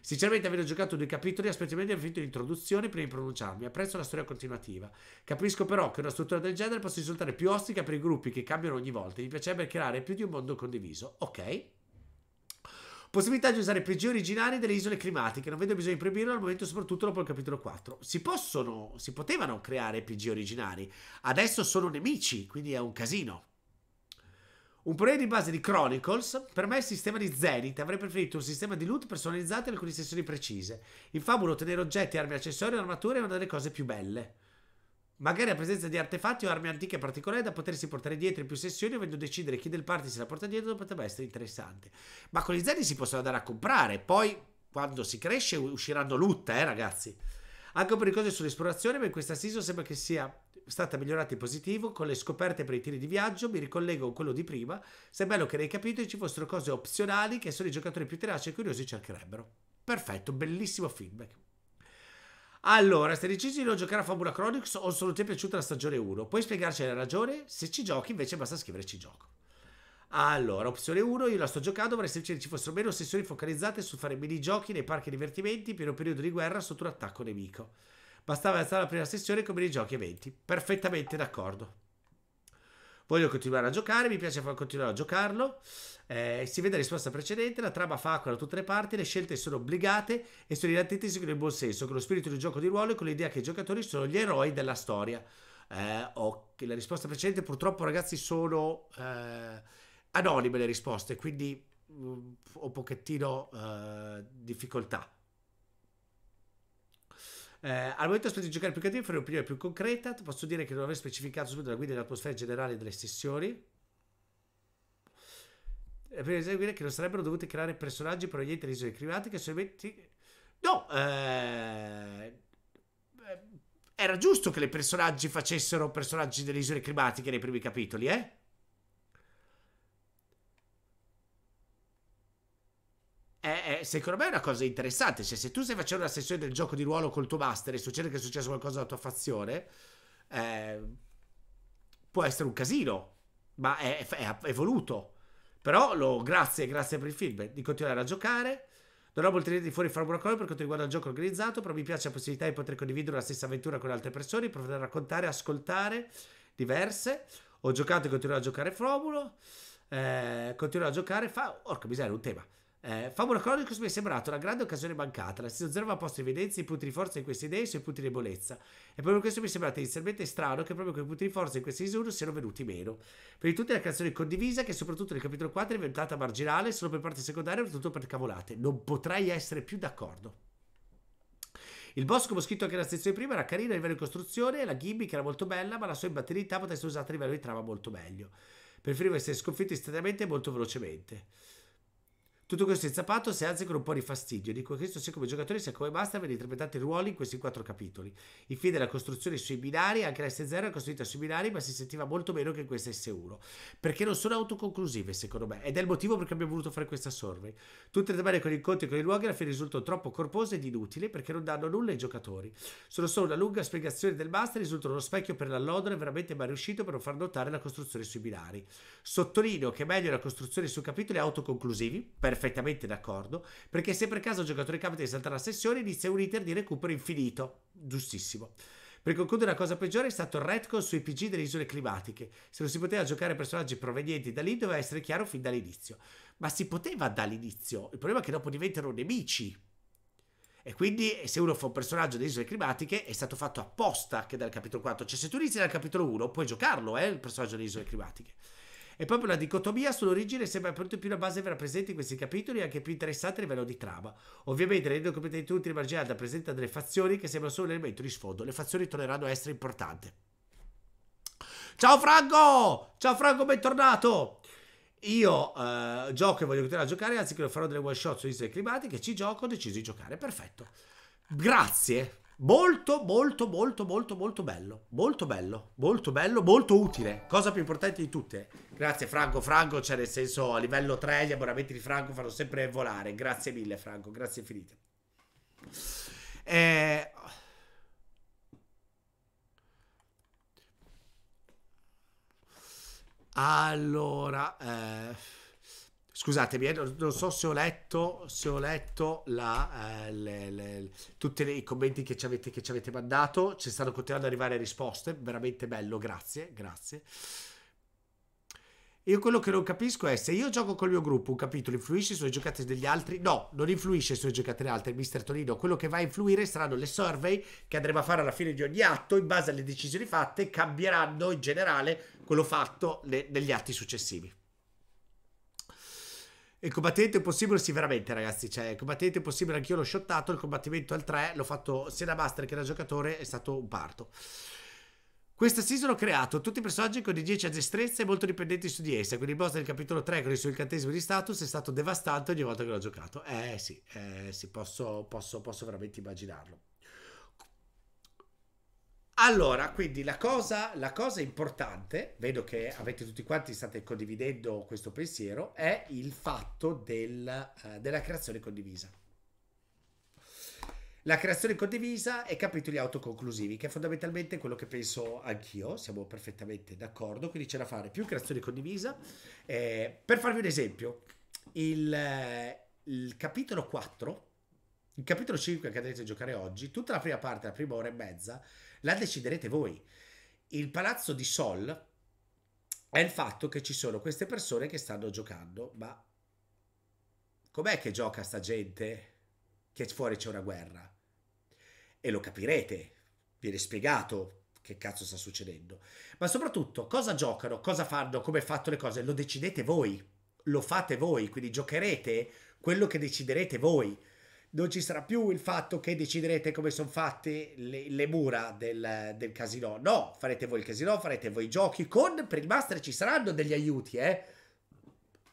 Sinceramente, avendo giocato due capitoli, aspetto di aver finito l'introduzione prima di pronunciarmi. Apprezzo la storia continuativa. Capisco però che una struttura del genere possa risultare più ostica per i gruppi che cambiano ogni volta. Mi piacerebbe creare più di un mondo condiviso. Ok? Possibilità di usare PG originali delle isole climatiche. Non vedo bisogno di proibirlo al momento, soprattutto dopo il capitolo 4. Si possono, si potevano creare PG originali. Adesso sono nemici, quindi è un casino. Un problema di base di Chronicles, per me il sistema di Zenith avrei preferito un sistema di loot personalizzato in alcune sessioni precise. In Fabula ottenere oggetti, armi, accessori, armature è una delle cose più belle magari la presenza di artefatti o armi antiche particolari da potersi portare dietro in più sessioni, dovendo decidere chi del party se la porta dietro potrebbe essere interessante. Ma con gli zeri si possono andare a comprare, poi quando si cresce usciranno lutta, eh ragazzi. Anche per le cose sull'esplorazione, ma in questa season sembra che sia stata migliorata in positivo con le scoperte per i tiri di viaggio, mi ricollego a quello di prima, se è bello che nei capitoli ci fossero cose opzionali che solo i giocatori più tenaci e curiosi cercherebbero. Perfetto, bellissimo feedback. Allora, stai deciso di non giocare a Fabula Chronics o solo ti è piaciuta la stagione 1? Puoi spiegarci la ragione? Se ci giochi invece basta scrivere ci gioco. Allora, opzione 1, io la sto giocando, vorrei se ci fossero meno sessioni focalizzate su fare minigiochi nei parchi divertimenti per un periodo di guerra sotto un attacco nemico. Bastava alzare la prima sessione con minigiochi e 20. Perfettamente d'accordo. Voglio continuare a giocare, mi piace continuare a giocarlo. Eh, si vede la risposta precedente, la trama fa acqua da tutte le parti, le scelte sono obbligate e sono in antitesi con il buon senso, con lo spirito di gioco di ruolo e con l'idea che i giocatori sono gli eroi della storia. Eh, okay. La risposta precedente purtroppo ragazzi sono eh, anonime le risposte, quindi mh, mm, ho un pochettino eh, difficoltà. Eh, al momento aspetto di giocare più cattivo per un'opinione più concreta. Ti posso dire che non aver specificato subito la guida dell'atmosfera generale delle sessioni. E Per eseguire che non sarebbero dovuti creare personaggi provenienti dalle isole climatiche, solamente. No! Eh, eh... Era giusto che le personaggi facessero personaggi delle isole climatiche nei primi capitoli, eh? è, è, secondo me è una cosa interessante. Cioè, se tu stai facendo una sessione del gioco di ruolo col tuo master e succede che è successo qualcosa alla tua fazione, eh, può essere un casino, ma è, è, è voluto. Però lo, grazie, grazie per il feedback di continuare a giocare. Non ho molti idee di fuori Formula Call per quanto riguarda il gioco organizzato, però mi piace la possibilità di poter condividere la stessa avventura con altre persone, poter raccontare, ascoltare diverse. Ho giocato e continuo a giocare Fromulo. Eh, continuo a giocare. Fa. Orca miseria, un tema. Eh, Fabula Chronicles mi è sembrato una grande occasione mancata. La season 0 va a posto in evidenza i punti di forza in queste idee e i suoi punti di debolezza. E proprio questo mi è sembrato inizialmente strano che proprio quei punti di forza in questa season siano venuti meno. Per il tutto è una canzone condivisa che soprattutto nel capitolo 4 è diventata marginale solo per parte secondaria e soprattutto per cavolate. Non potrei essere più d'accordo. Il boss, come ho scritto anche nella sezione prima, era carino a livello di costruzione, la gimmick era molto bella, ma la sua imbattibilità poteva essere usata a livello di trama molto meglio. Preferivo essere sconfitto istantaneamente e molto velocemente. Tutto questo inzappato se alza con un po' di fastidio. Dico questo sia come giocatore, sia come master per interpretare i ruoli in questi quattro capitoli. Infine la costruzione sui binari, anche la S0 è costruita sui binari, ma si sentiva molto meno che in questa S1. Perché non sono autoconclusive, secondo me, ed è il motivo perché abbiamo voluto fare questa survey. Tutte le domande con gli incontri e con i luoghi alla fine risultano troppo corpose ed inutili perché non danno nulla ai giocatori. Sono solo una lunga spiegazione del master, risultano uno specchio per l'allodone, veramente mai riuscito per non far notare la costruzione sui binari. Sottolineo che è meglio la costruzione su capitoli autoconclusivi, perfetto perfettamente d'accordo, perché se per caso il giocatore capita di saltare la sessione inizia un iter di recupero infinito, giustissimo. Per concludere, la cosa peggiore è stato il retcon sui PG delle isole climatiche. Se non si poteva giocare personaggi provenienti da lì, doveva essere chiaro fin dall'inizio. Ma si poteva dall'inizio. Il problema è che dopo diventano nemici. E quindi, eh, se uno fa un personaggio delle isole climatiche, è stato fatto apposta che dal capitolo 4. Cioè, se tu inizi dal capitolo 1, puoi giocarlo, eh, il personaggio delle isole climatiche. È proprio la dicotomia sull'origine sembra molto più la base vera presente in questi capitoli, e anche più interessante a livello di trama. Ovviamente, rendendo completamente utile Margialda rappresenta delle fazioni che sembrano solo un elemento di sfondo. Le fazioni torneranno a essere importanti. Ciao Franco! Ciao Franco, bentornato! Io eh, gioco e voglio continuare a giocare, anziché lo farò delle one shot su isole climatiche, ci gioco, ho deciso di giocare, perfetto. Grazie, Molto, molto, molto, molto, molto bello. Molto bello, molto bello, molto utile. Cosa più importante di tutte. Grazie Franco, Franco, cioè nel senso a livello 3 gli abbonamenti di Franco fanno sempre volare. Grazie mille Franco, grazie infinite. Eh... Allora... Eh... Scusatemi, eh, non, so se ho letto, se ho letto la, eh, le, le, tutti i commenti che ci, avete, che ci avete mandato, ci stanno continuando ad arrivare risposte, veramente bello, grazie, grazie. Io quello che non capisco è se io gioco col mio gruppo un capitolo influisce sulle giocate degli altri? No, non influisce sulle giocate degli altri, mister Tonino. Quello che va a influire saranno le survey che andremo a fare alla fine di ogni atto in base alle decisioni fatte, cambieranno in generale quello fatto negli atti successivi. Il combattimento impossibile, sì, veramente, ragazzi. Cioè, il combattimento impossibile, anch'io l'ho shottato. Il combattimento al 3 l'ho fatto sia da master che da giocatore, è stato un parto. Questa season ho creato tutti i personaggi con di 10 a destrezza e molto dipendenti su di essa. Quindi il boss del capitolo 3 con il suo incantesimo di status è stato devastante ogni volta che l'ho giocato. Eh sì, eh, sì posso, posso, posso veramente immaginarlo. Allora, quindi la cosa, la cosa, importante, vedo che avete tutti quanti state condividendo questo pensiero, è il fatto del, uh, della creazione condivisa. La creazione condivisa e capitoli autoconclusivi, che è fondamentalmente quello che penso anch'io, siamo perfettamente d'accordo, quindi c'è da fare più creazione condivisa. Eh, per farvi un esempio, il, eh, il capitolo 4, il capitolo 5 che andrete a giocare oggi, tutta la prima parte, la prima ora e mezza, la deciderete voi. Il palazzo di Sol è il fatto che ci sono queste persone che stanno giocando, ma com'è che gioca sta gente che fuori c'è una guerra? E lo capirete, viene spiegato che cazzo sta succedendo. Ma soprattutto cosa giocano, cosa fanno, come fatto le cose, lo decidete voi, lo fate voi, quindi giocherete quello che deciderete voi non ci sarà più il fatto che deciderete come sono fatte le, le, mura del, del, casino. No, farete voi il casino, farete voi i giochi. Con per il master ci saranno degli aiuti, eh.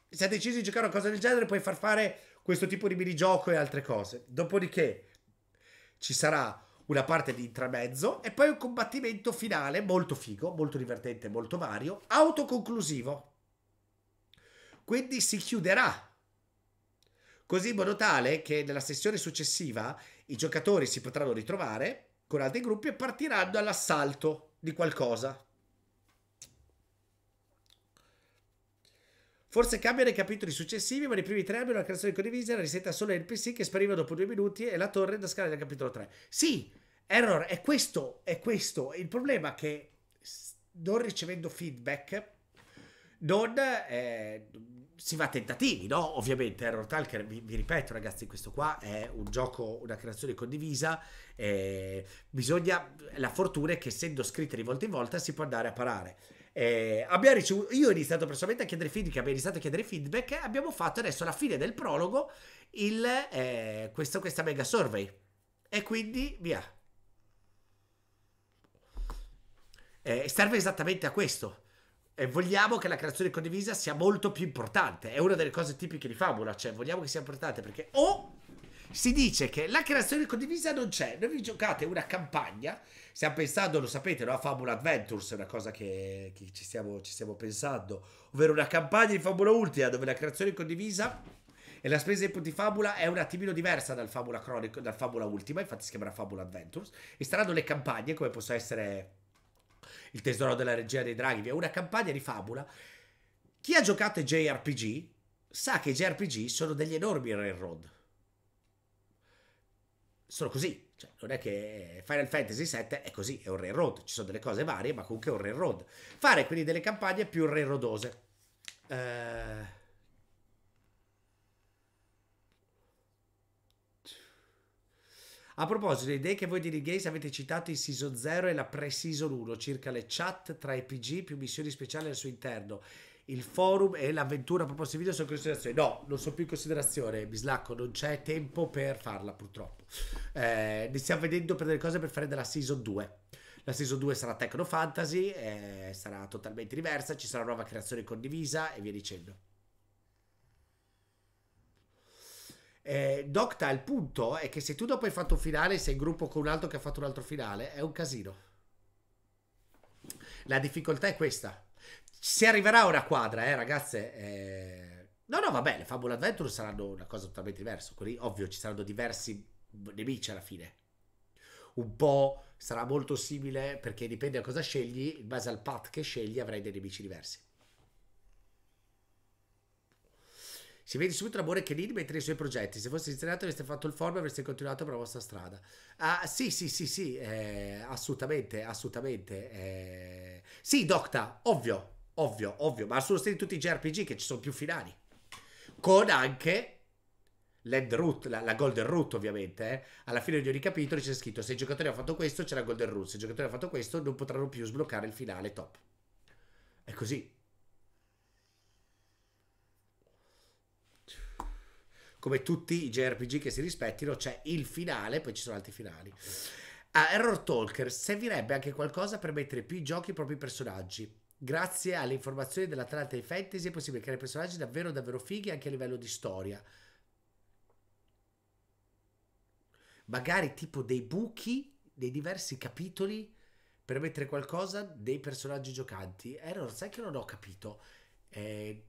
Se hai deciso di giocare a una cosa del genere, puoi far fare questo tipo di minigioco e altre cose. Dopodiché ci sarà una parte di intramezzo e poi un combattimento finale molto figo, molto divertente, molto Mario, autoconclusivo. Quindi si chiuderà così in modo tale che nella sessione successiva i giocatori si potranno ritrovare con altri gruppi e partiranno all'assalto di qualcosa. Forse cambiano i capitoli successivi, ma nei primi tre abbiano la creazione condivisa, la risetta solo NPC che spariva dopo due minuti e la torre da scalare del capitolo 3. Sì, error, è questo, è questo. Il problema è che non ricevendo feedback non eh, si va a tentativi, no? Ovviamente, Error Talker, vi, vi, ripeto ragazzi, questo qua è un gioco, una creazione condivisa, eh, bisogna, la fortuna è che essendo scritte di volta in volta si può andare a parare. Eh, ricevuto, io ho iniziato personalmente a chiedere feedback, abbiamo iniziato a chiedere feedback, abbiamo fatto adesso alla fine del prologo il, eh, questo, questa mega survey. E quindi via. Eh, serve esattamente a questo. E vogliamo che la creazione condivisa sia molto più importante. È una delle cose tipiche di Fabula, cioè vogliamo che sia importante perché o si dice che la creazione condivisa non c'è, noi vi giocate una campagna, stiamo pensando, lo sapete, no? a Fabula Adventures, è una cosa che, che ci, stiamo, ci, stiamo, pensando, ovvero una campagna di Fabula Ultima dove la creazione condivisa e la spesa dei punti Fabula è un attimino diversa dal Fabula, cronico, dal Fabula Ultima, infatti si chiamerà Fabula Adventures, e saranno le campagne come possono essere il tesoro della regia dei draghi, via una campagna di fabula. Chi ha giocato ai JRPG sa che i JRPG sono degli enormi railroad. Sono così, cioè, non è che Final Fantasy VII è così, è un railroad, ci sono delle cose varie, ma comunque è un railroad. Fare quindi delle campagne più railroadose. Eh... A proposito, le idee che voi di Rigase avete citato in Season 0 e la pre-Season 1 circa le chat tra EPG più missioni speciali al suo interno, il forum e l'avventura proposta in video sono considerazioni. No, non sono più in considerazione, Bislacco, non c'è tempo per farla purtroppo. Eh, ne stiamo vedendo per delle cose per fare della Season 2. La season 2 sarà Tecno Fantasy, eh, sarà totalmente diversa, ci sarà nuova creazione condivisa e via dicendo. Eh, Docta, il punto è che se tu dopo hai fatto un finale sei in gruppo con un altro che ha fatto un altro finale, è un casino. La difficoltà è questa. Si arriverà a una quadra, eh, ragazze... Eh... No, no, vabbè, le Fabula Adventure saranno una cosa totalmente diversa. Quelli, ovvio, ci saranno diversi nemici alla fine. Un po' sarà molto simile, perché dipende da cosa scegli, in base al path che scegli avrai dei nemici diversi. Si vede subito l'amore che Lynn mette nei suoi progetti. Se fosse iniziato avreste fatto il form e avreste continuato per la vostra strada. Ah, sì, sì, sì, sì, eh, assolutamente, assolutamente. Eh. Sì, Docta, ovvio, ovvio, ovvio, ma sono stati tutti i JRPG che ci sono più finali. Con anche l'end root, la, la, golden root ovviamente, eh. alla fine di ogni capitolo c'è scritto se il giocatore ha fatto questo c'è la golden root, se il giocatore ha fatto questo non potranno più sbloccare il finale, top. È così. come tutti i JRPG che si rispettino, c'è il finale, poi ci sono altri finali. A ah, Error Talker servirebbe anche qualcosa per mettere più giochi ai propri personaggi. Grazie alle informazioni dell'Atlanta e Fantasy è possibile creare personaggi davvero davvero fighi anche a livello di storia. Magari tipo dei buchi dei diversi capitoli per mettere qualcosa dei personaggi giocanti. Error, sai che non ho capito. Eh,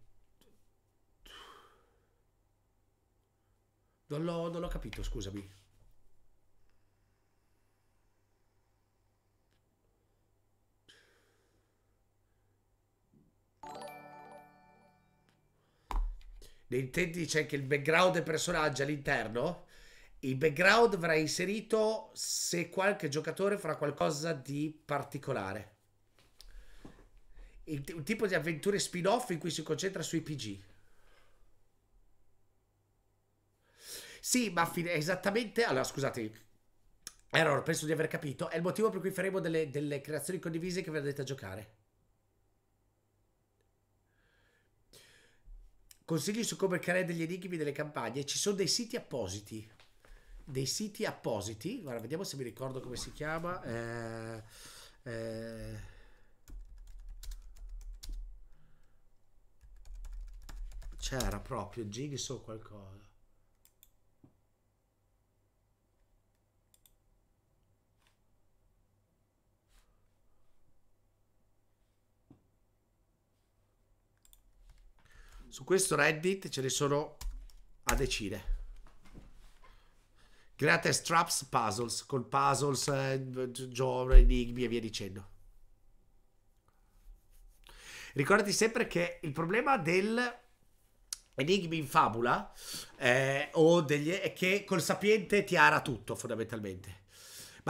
Non l'ho, non l'ho capito, scusami. Ne intendi c'è anche il background del personaggio all'interno? Il background verrà inserito se qualche giocatore farà qualcosa di particolare. Il, un tipo di avventure spin-off in cui si concentra sui PG. Sì, ma fine, esattamente. Allora, scusate. Error, penso di aver capito. È il motivo per cui faremo delle, delle creazioni condivise che vedrete a giocare. Consigli su come creare degli enigmi delle campagne. Ci sono dei siti appositi. Dei siti appositi. Guarda, vediamo se mi ricordo come si chiama. Eh, eh. C'era proprio Jigsaw qualcosa. Su questo Reddit ce ne sono a decine. Create straps puzzles, con puzzles, eh, giochi, enigmi e via dicendo. Ricordati sempre che il problema del enigmi in fabula eh, o degli, è che col sapiente ti ara tutto fondamentalmente.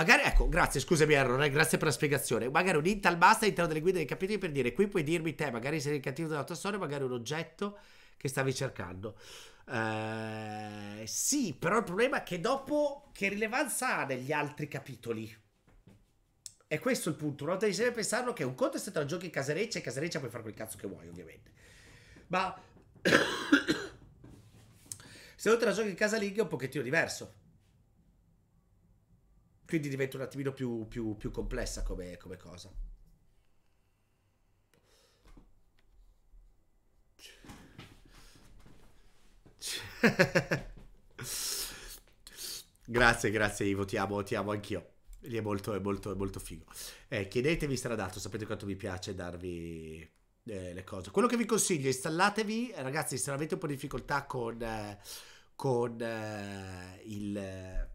Magari, ecco, grazie, scusami Error, grazie per la spiegazione. Magari un int basta all'interno delle guide dei capitoli per dire qui puoi dirmi te, magari sei il cattivo della tua storia, magari un oggetto che stavi cercando. Eh, sì, però il problema è che dopo che rilevanza ha negli altri capitoli? E questo è il punto. Una volta di sempre pensarlo che un conto è se te la giochi in casereccia e casereccia puoi fare quel cazzo che vuoi, ovviamente. Ma se non te la giochi in casalinga è un pochettino diverso. Quindi diventa un attimino più, più, più complessa come, come cosa. grazie, grazie Ivo, ti amo, ti amo anch'io. Lì è molto, è molto, è molto figo. Eh, chiedetevi stradato, sapete quanto mi piace darvi eh, le cose. Quello che vi consiglio, installatevi, eh, ragazzi, se avete un po' di difficoltà con, eh, con eh, il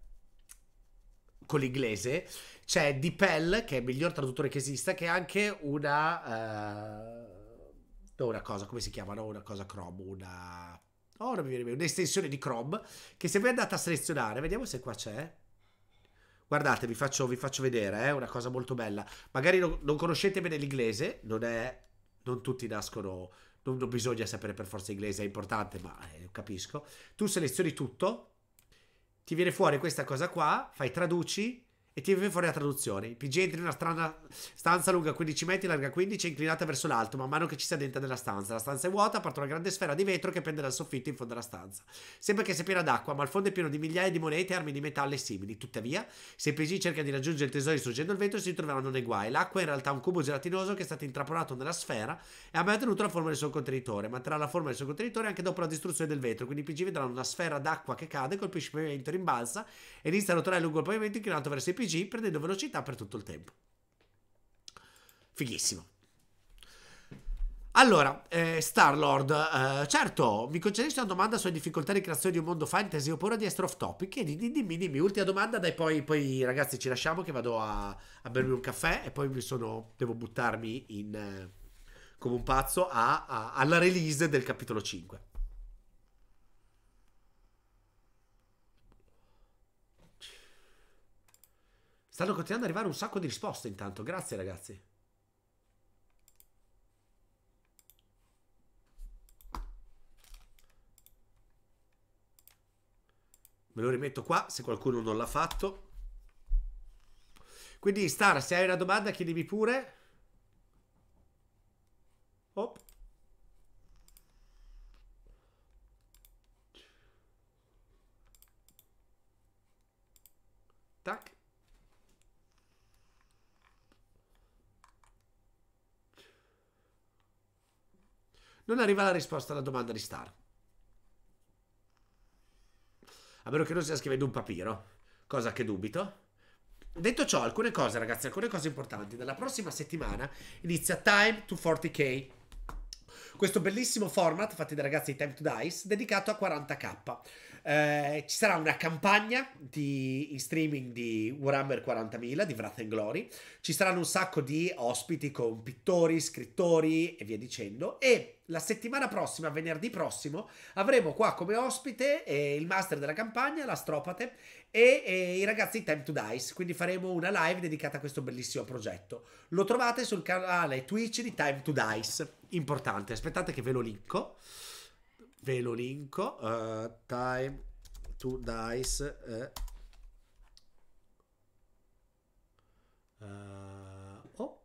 con l'inglese, c'è DeepL, che è il miglior traduttore che esista, che è anche una... Uh, no, una cosa, come si chiama? No, una cosa Chrome, una... Oh, non mi viene bene, un'estensione di Chrome, che se voi andate a selezionare, vediamo se qua c'è... Guardate, vi faccio, vi faccio vedere, è eh, una cosa molto bella. Magari no, non conoscete bene l'inglese, non è... Non tutti nascono... Non, non bisogna sapere per forza inglese, è importante, ma eh, capisco. Tu selezioni tutto, ti viene fuori questa cosa qua, fai traduci e ti tira fuori la traduzione. Il PG entra in una strana stanza lunga 15 metri, larga 15 e inclinata verso l'alto, man mano che ci si addentra nella stanza. La stanza è vuota, parte una grande sfera di vetro che pende dal soffitto in fondo alla stanza. Sembra che sia piena d'acqua, ma il fondo è pieno di migliaia di monete e armi di metallo e simili. Tuttavia, se il PG cerca di raggiungere il tesoro distruggendo il vetro, si troveranno nei guai. L'acqua è in realtà un cubo gelatinoso che è stato intrappolato nella sfera e ha mantenuto la forma del suo contenitore. Manterrà la forma del suo contenitore anche dopo la distruzione del vetro, quindi i PG vedranno una sfera d'acqua che cade, colpisce il pavimento, rimbalza e inizia a rotolare lungo il pavimento inclinato verso i PG RPG perdendo velocità per tutto il tempo. Fighissimo. Allora, eh, Star-Lord, eh, certo, mi concedeste una domanda sulle difficoltà di creazione di un mondo fantasy oppure di essere off topic? E dimmi, dimmi, dimmi, ultima domanda, dai poi, poi ragazzi ci lasciamo che vado a, a bermi un caffè e poi sono, devo buttarmi in, eh, come un pazzo a, a, alla release del capitolo 5. Stanno continuando ad arrivare un sacco di risposte intanto. Grazie ragazzi. Me lo rimetto qua se qualcuno non l'ha fatto. Quindi Star, se hai una domanda chiedimi pure. Oh. non arriva la risposta alla domanda di Star. A meno che non stia scrivendo un papiro, cosa che dubito. Detto ciò, alcune cose, ragazzi, alcune cose importanti. Dalla prossima settimana inizia Time to 40k. Questo bellissimo format fatti dai ragazzi di Time to Dice dedicato a 40k. Eh, ci sarà una campagna di, in streaming di Warhammer 40.000 di Wrath and Glory. Ci saranno un sacco di ospiti con pittori, scrittori e via dicendo. E la settimana prossima, venerdì prossimo, avremo qua come ospite eh, il master della campagna, l'Astropate, e, e, i ragazzi di Time to Dice. Quindi faremo una live dedicata a questo bellissimo progetto. Lo trovate sul canale Twitch di Time to Dice. Importante, aspettate che ve lo linko ve lo linko, uh, Time to Dice. Eh. Uh, oh.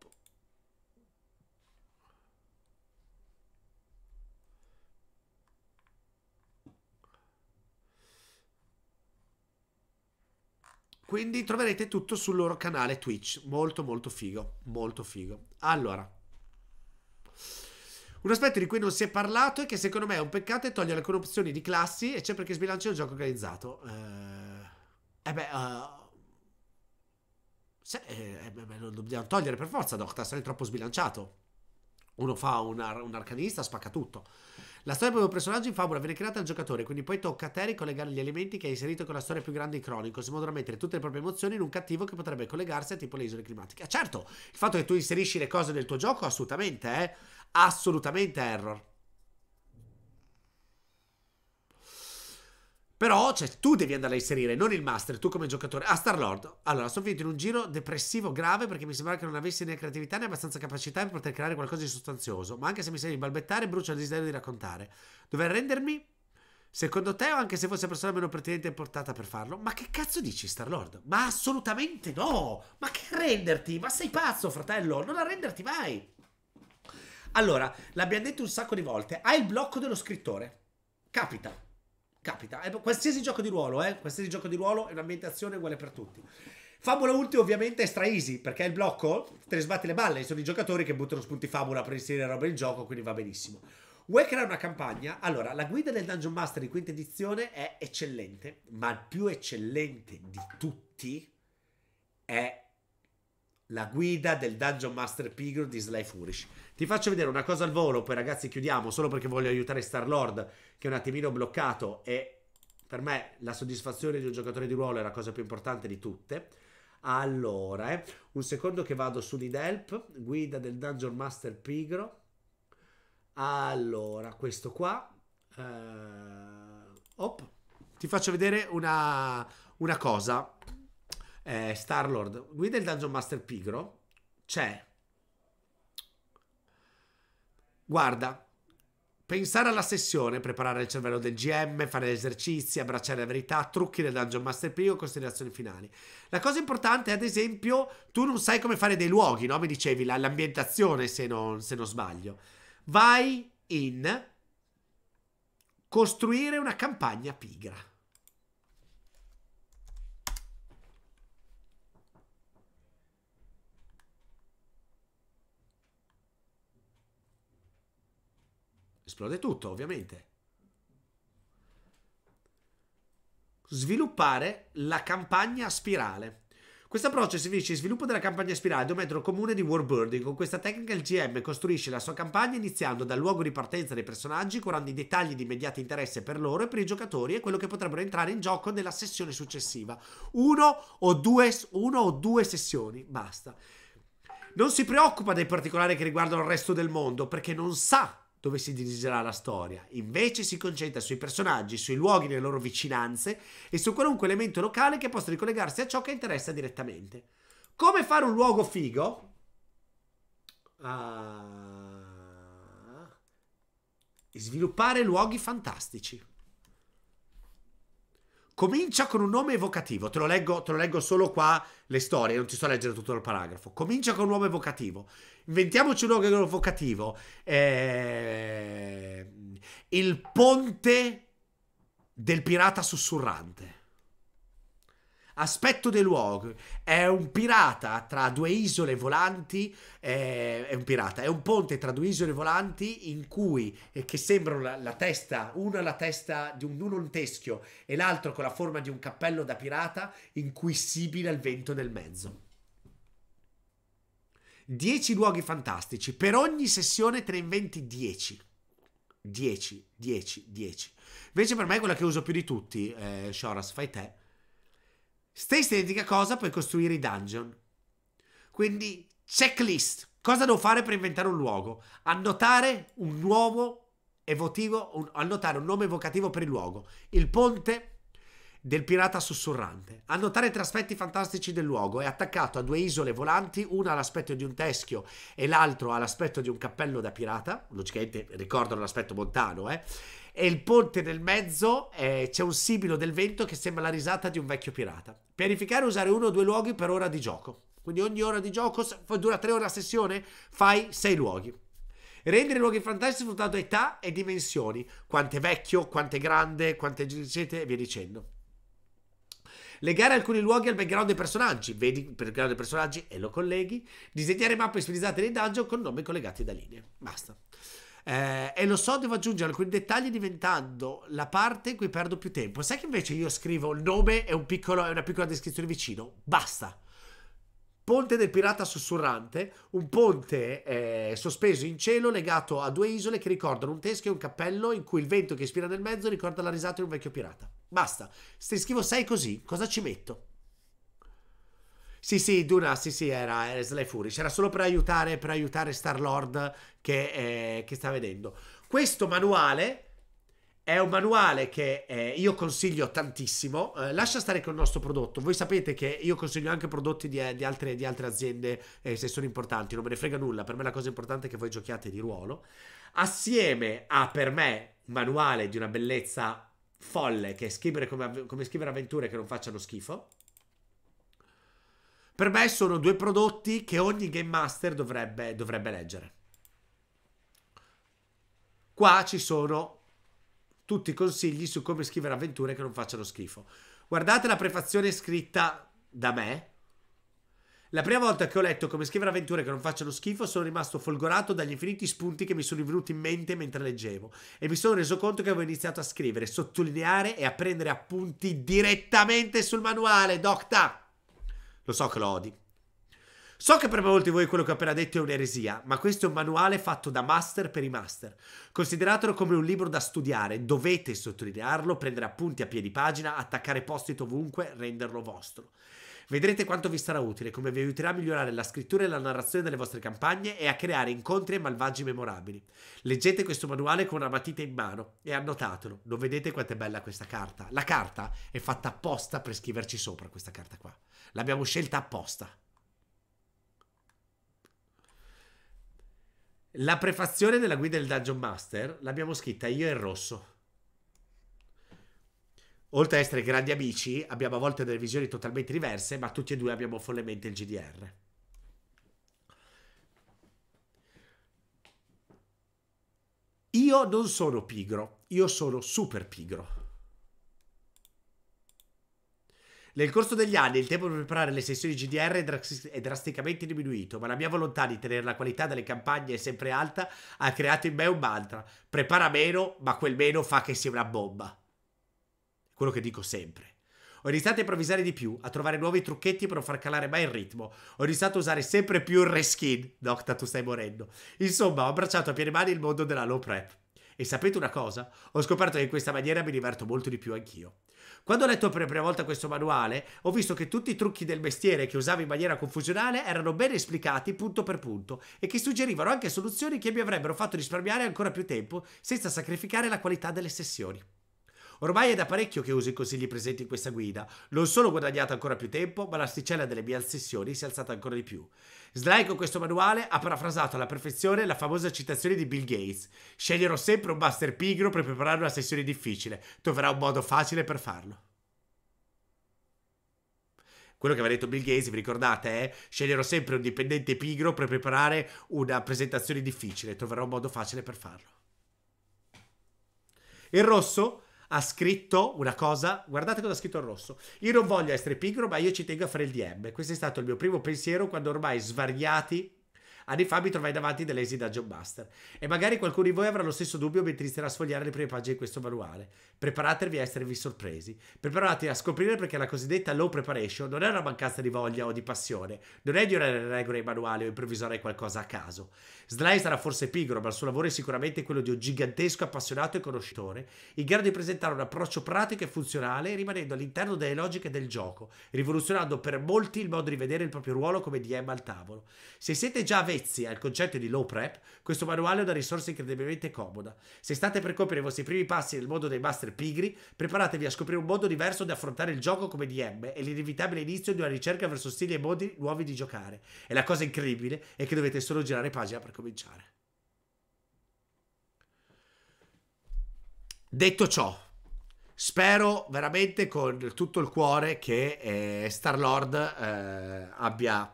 Quindi troverete tutto sul loro canale Twitch, molto molto figo, molto figo. Allora, un aspetto di cui non si è parlato e che secondo me è un peccato è togliere le opzioni di classi e c'è perché sbilancia il gioco organizzato. Eh, eh beh, uh... Se, eh, eh beh, lo dobbiamo togliere per forza Doctas, è troppo sbilanciato. Uno fa un, ar- un arcanista, spacca tutto. La storia proprio personaggio in favola viene creata dal giocatore, quindi poi tocca a te ricollegare gli elementi che hai inserito con la storia più grande di Chronicles, in modo da mettere tutte le proprie emozioni in un cattivo che potrebbe collegarsi a tipo le isole climatiche. Ah, certo, il fatto che tu inserisci le cose nel tuo gioco, assolutamente, eh assolutamente error. Però cioè, tu devi andare a inserire, non il master, tu come giocatore. Ah, Starlord. Allora, sono finito in un giro depressivo grave perché mi sembrava che non avessi né creatività né abbastanza capacità per poter creare qualcosa di sostanzioso. Ma anche se mi sembra di balbettare, brucia il desiderio di raccontare. Dover rendermi, secondo te, o anche se fosse persona meno pertinente e portata per farlo? Ma che cazzo dici, Starlord? Ma assolutamente no! Ma che renderti? Ma sei pazzo, fratello? Non arrenderti mai! Allora, l'abbiamo detto un sacco di volte, hai il blocco dello scrittore. Capita. Capita. È eh, qualsiasi gioco di ruolo, eh? Qualsiasi gioco di ruolo è un'ambientazione uguale per tutti. Fabula ultima ovviamente è stra easy, perché il blocco te ne sbatti le balle, sono i giocatori che buttano spunti fabula per inserire roba in gioco, quindi va benissimo. Vuoi creare una campagna? Allora, la guida del Dungeon Master di quinta edizione è eccellente, ma il più eccellente di tutti è la guida del Dungeon Master Pigro di Sly Furish. Ti faccio vedere una cosa al volo, poi ragazzi chiudiamo, solo perché voglio aiutare Star-Lord, che è un attimino bloccato e per me la soddisfazione di un giocatore di ruolo è la cosa più importante di tutte. Allora, eh, un secondo che vado su di Delp, guida del Dungeon Master Pigro. Allora, questo qua. Uh, op. Ti faccio vedere una, una cosa eh, Starlord, guida il Dungeon Master Pigro, c'è. Guarda, pensare alla sessione, preparare il cervello del GM, fare esercizi, abbracciare la verità, trucchi del Dungeon Master Pigro, considerazioni finali. La cosa importante, è, ad esempio, tu non sai come fare dei luoghi, no? Mi dicevi, la, l'ambientazione, se non, se non sbaglio. Vai in costruire una campagna pigra. esplode tutto, ovviamente. Sviluppare la campagna spirale. Questo approccio si definisce sviluppo della campagna spirale spirale, un metodo comune di Warbirding. Con questa tecnica il GM costruisce la sua campagna iniziando dal luogo di partenza dei personaggi, curando i dettagli di immediato interesse per loro e per i giocatori e quello che potrebbero entrare in gioco nella sessione successiva. Uno o due, uno o due sessioni, basta. Non si preoccupa dei particolari che riguardano il resto del mondo, perché non sa dove si dirigerà la storia, invece si concentra sui personaggi, sui luoghi nelle loro vicinanze e su qualunque elemento locale che possa ricollegarsi a ciò che interessa direttamente. Come fare un luogo figo? Ah, sviluppare luoghi fantastici. Comincia con un nome evocativo, te lo, leggo, te lo leggo solo qua le storie, non ti sto a leggere tutto il paragrafo. Comincia con un nome evocativo, inventiamoci un nome evocativo. Eh, il ponte del pirata sussurrante aspetto dei luoghi. È un pirata tra due isole volanti. Eh, è un pirata, è un ponte tra due isole volanti in cui eh, che sembrano la, la, testa, una la testa di un, uno un teschio e l'altro con la forma di un cappello da pirata, in cui sibila il vento nel mezzo. Dieci luoghi fantastici. Per ogni sessione te ne inventi dieci. 10, 10, 10. Invece per me è quella che uso più di tutti, eh, Shoras, fai te Stessa identica cosa puoi costruire i dungeon. Quindi checklist. Cosa devo fare per inventare un luogo? Annotare un nuovo evotivo, un, annotare un nome evocativo per il luogo. Il ponte del pirata sussurrante. Annotare tre aspetti fantastici del luogo è attaccato a due isole volanti, una all'aspetto di un teschio e l'altro all'aspetto di un cappello da pirata. Logicamente ricordano l'aspetto montano, eh? e il ponte nel mezzo eh, c'è un sibilo del vento che sembra la risata di un vecchio pirata. Pianificare e usare uno o due luoghi per ora di gioco. Quindi ogni ora di gioco dura tre ore a sessione, fai sei luoghi. Rendere i luoghi fantastici sfruttando età e dimensioni. Quanto è vecchio, quanto è grande, quanto è giacente e via dicendo. Legare alcuni luoghi al background dei personaggi, vedi il background dei personaggi e lo colleghi. Disegnare mappe stilizzate nei dungeon con nomi collegati da linee. Basta. Eh, e lo so, devo aggiungere alcuni dettagli diventando la parte in cui perdo più tempo. Sai che invece io scrivo il nome e, un piccolo, una piccola descrizione vicino? Basta. Ponte del pirata sussurrante, un ponte eh, sospeso in cielo legato a due isole che ricordano un teschio e un cappello in cui il vento che ispira nel mezzo ricorda la risata di un vecchio pirata. Basta. Se scrivo sei così, cosa ci metto? Sì, sì, Duna, sì, sì, era, Sly Fury. C'era solo per aiutare, per aiutare Star-Lord che, eh, che, sta vedendo. Questo manuale è un manuale che eh, io consiglio tantissimo. Eh, lascia stare con il nostro prodotto. Voi sapete che io consiglio anche prodotti di, di, altre, di altre, aziende eh, se sono importanti. Non me ne frega nulla. Per me la cosa importante è che voi giochiate di ruolo. Assieme a, per me, un manuale di una bellezza folle che è scrivere come, come scrivere avventure che non facciano schifo per me sono due prodotti che ogni game master dovrebbe, dovrebbe leggere. Qua ci sono tutti i consigli su come scrivere avventure che non facciano schifo. Guardate la prefazione scritta da me. La prima volta che ho letto come scrivere avventure che non facciano schifo sono rimasto folgorato dagli infiniti spunti che mi sono venuti in mente mentre leggevo e mi sono reso conto che avevo iniziato a scrivere, sottolineare e a prendere appunti direttamente sul manuale, Doc, tac! Lo so che lo odi. So che per molti di voi quello che ho appena detto è un'eresia, ma questo è un manuale fatto da master per i master. Consideratelo come un libro da studiare, dovete sottolinearlo, prendere appunti a piedi pagina, attaccare post-it ovunque, renderlo vostro. Vedrete quanto vi sarà utile, come vi aiuterà a migliorare la scrittura e la narrazione delle vostre campagne e a creare incontri e malvagi memorabili. Leggete questo manuale con una matita in mano e annotatelo. Non vedete quanto è bella questa carta? La carta è fatta apposta per scriverci sopra questa carta qua. L'abbiamo scelta apposta. La prefazione della guida del Dungeon Master l'abbiamo scritta io in rosso. Oltre ad essere grandi amici, abbiamo a volte delle visioni totalmente diverse, ma tutti e due abbiamo follemente il GDR. Io non sono pigro, io sono super pigro. Nel corso degli anni il tempo per preparare le sessioni GDR è, drasticamente diminuito, ma la mia volontà di tenere la qualità delle campagne sempre alta ha creato in me un mantra. Prepara meno, ma quel meno fa che sia una bomba quello che dico sempre. Ho iniziato a improvvisare di più, a trovare nuovi trucchetti per non far calare mai il ritmo. Ho iniziato a usare sempre più il reskin. Nocta, tu stai morendo. Insomma, ho abbracciato a piene mani il mondo della low prep. E sapete una cosa? Ho scoperto che in questa maniera mi diverto molto di più anch'io. Quando ho letto per la prima volta questo manuale, ho visto che tutti i trucchi del mestiere che usavo in maniera confusionale erano ben esplicati punto per punto e che suggerivano anche soluzioni che mi avrebbero fatto risparmiare ancora più tempo senza sacrificare la qualità delle sessioni. Ormai è da parecchio che uso i consigli presenti in questa guida. Non solo ho guadagnato ancora più tempo, ma l'asticella delle mie sessioni si è alzata ancora di più. Sly con questo manuale ha parafrasato alla perfezione la famosa citazione di Bill Gates. Sceglierò sempre un master pigro per preparare una sessione difficile. Troverà un modo facile per farlo quello che aveva detto Bill Gates, vi ricordate, eh? sceglierò sempre un dipendente pigro per preparare una presentazione difficile, troverò un modo facile per farlo. Il rosso ha scritto una cosa, guardate cosa ha scritto il rosso. Io non voglio essere pigro, ma io ci tengo a fare il DM. Questo è stato il mio primo pensiero quando ormai svariati anni fa mi trovai davanti da Dungeon Buster. E magari qualcuno di voi avrà lo stesso dubbio mentre inizierà a sfogliare le prime pagine di questo manuale. Preparatevi a esservi sorpresi. Preparatevi a scoprire perché la cosiddetta low preparation non è una mancanza di voglia o di passione, non è ignorare le regole e manuale o improvvisare qualcosa a caso. Sly sarà forse pigro, ma il suo lavoro è sicuramente quello di un gigantesco appassionato e conoscitore, in grado di presentare un approccio pratico e funzionale, rimanendo all'interno delle logiche del gioco, rivoluzionando per molti il modo di vedere il proprio ruolo come DM al tavolo. Se siete già avvezzi al concetto di low prep, questo manuale è una risorsa incredibilmente comoda. Se state per compiere i vostri primi passi nel mondo dei master essere pigri, preparatevi a scoprire un modo diverso di affrontare il gioco come DM e l'inevitabile inizio di una ricerca verso stili e modi nuovi di giocare. E la cosa incredibile è che dovete solo girare pagina per cominciare. Detto ciò, spero veramente con tutto il cuore che eh, Star-Lord eh, abbia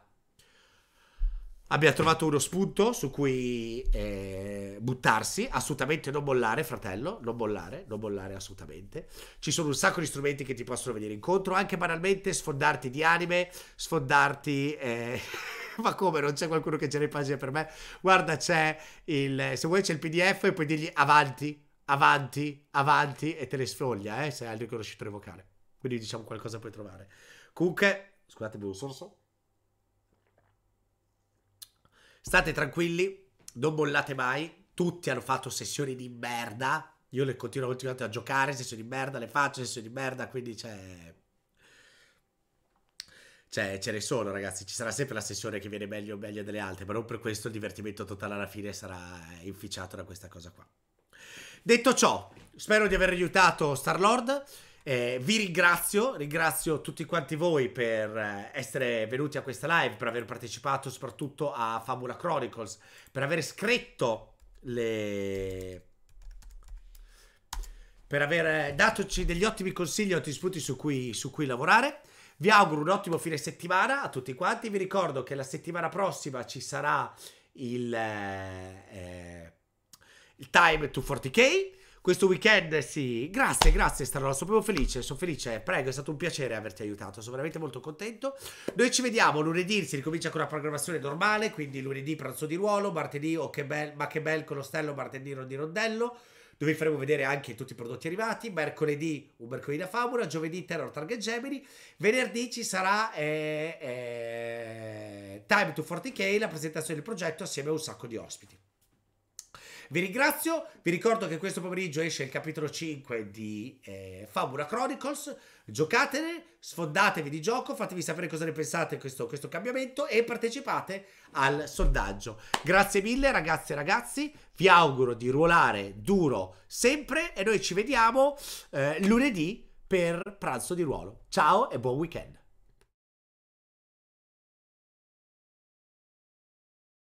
abbia trovato uno spunto su cui eh, buttarsi, assolutamente non mollare, fratello, non mollare, non mollare assolutamente. Ci sono un sacco di strumenti che ti possono venire incontro, anche banalmente sfondarti di anime, sfondarti... Eh... ma come non c'è qualcuno che c'è le pagine per me? Guarda, c'è il... se vuoi c'è il pdf e puoi dirgli avanti, avanti, avanti e te le sfoglia, eh, se hai il riconoscitore vocale. Quindi diciamo qualcosa puoi trovare. Comunque, scusate, bevo un sorso. State tranquilli, non bollate mai. Tutti hanno fatto sessioni di merda. Io le continuo continuate a giocare, sessioni di merda, le faccio, sessioni di merda, quindi c'è... Cioè, ce ne sono, ragazzi. Ci sarà sempre la sessione che viene meglio o meglio delle altre, ma non per questo il divertimento totale alla fine sarà inficiato da questa cosa qua. Detto ciò, spero di aver aiutato Starlord. Eh, vi ringrazio, ringrazio tutti quanti voi per eh, essere venuti a questa live, per aver partecipato soprattutto a Fabula Chronicles, per aver scritto le... per aver eh, datoci degli ottimi consigli, ottimi spunti su cui, su cui lavorare. Vi auguro un ottimo fine settimana a tutti quanti. Vi ricordo che la settimana prossima ci sarà il, eh, eh il Time to 40K questo weekend, sì. Grazie, grazie Starola, sono proprio felice, sono felice. Prego, è stato un piacere averti aiutato, sono veramente molto contento. Noi ci vediamo lunedì, si ricomincia con la programmazione normale, quindi lunedì pranzo di ruolo, martedì oh che bel, ma che bel con Ostello, martedì di rondello, dove faremo vedere anche tutti i prodotti arrivati, mercoledì un mercoledì da favola, giovedì Terror Target Gemini, venerdì ci sarà eh, eh, Time to 40k, la presentazione del progetto assieme a un sacco di ospiti. Vi ringrazio, vi ricordo che questo pomeriggio esce il capitolo 5 di eh, Fabula Chronicles, giocatene, sfondatevi di gioco, fatevi sapere cosa ne pensate di questo, questo cambiamento e partecipate al sondaggio. Grazie mille ragazzi e ragazzi, vi auguro di ruolare duro sempre e noi ci vediamo eh, lunedì per pranzo di ruolo. Ciao e buon weekend!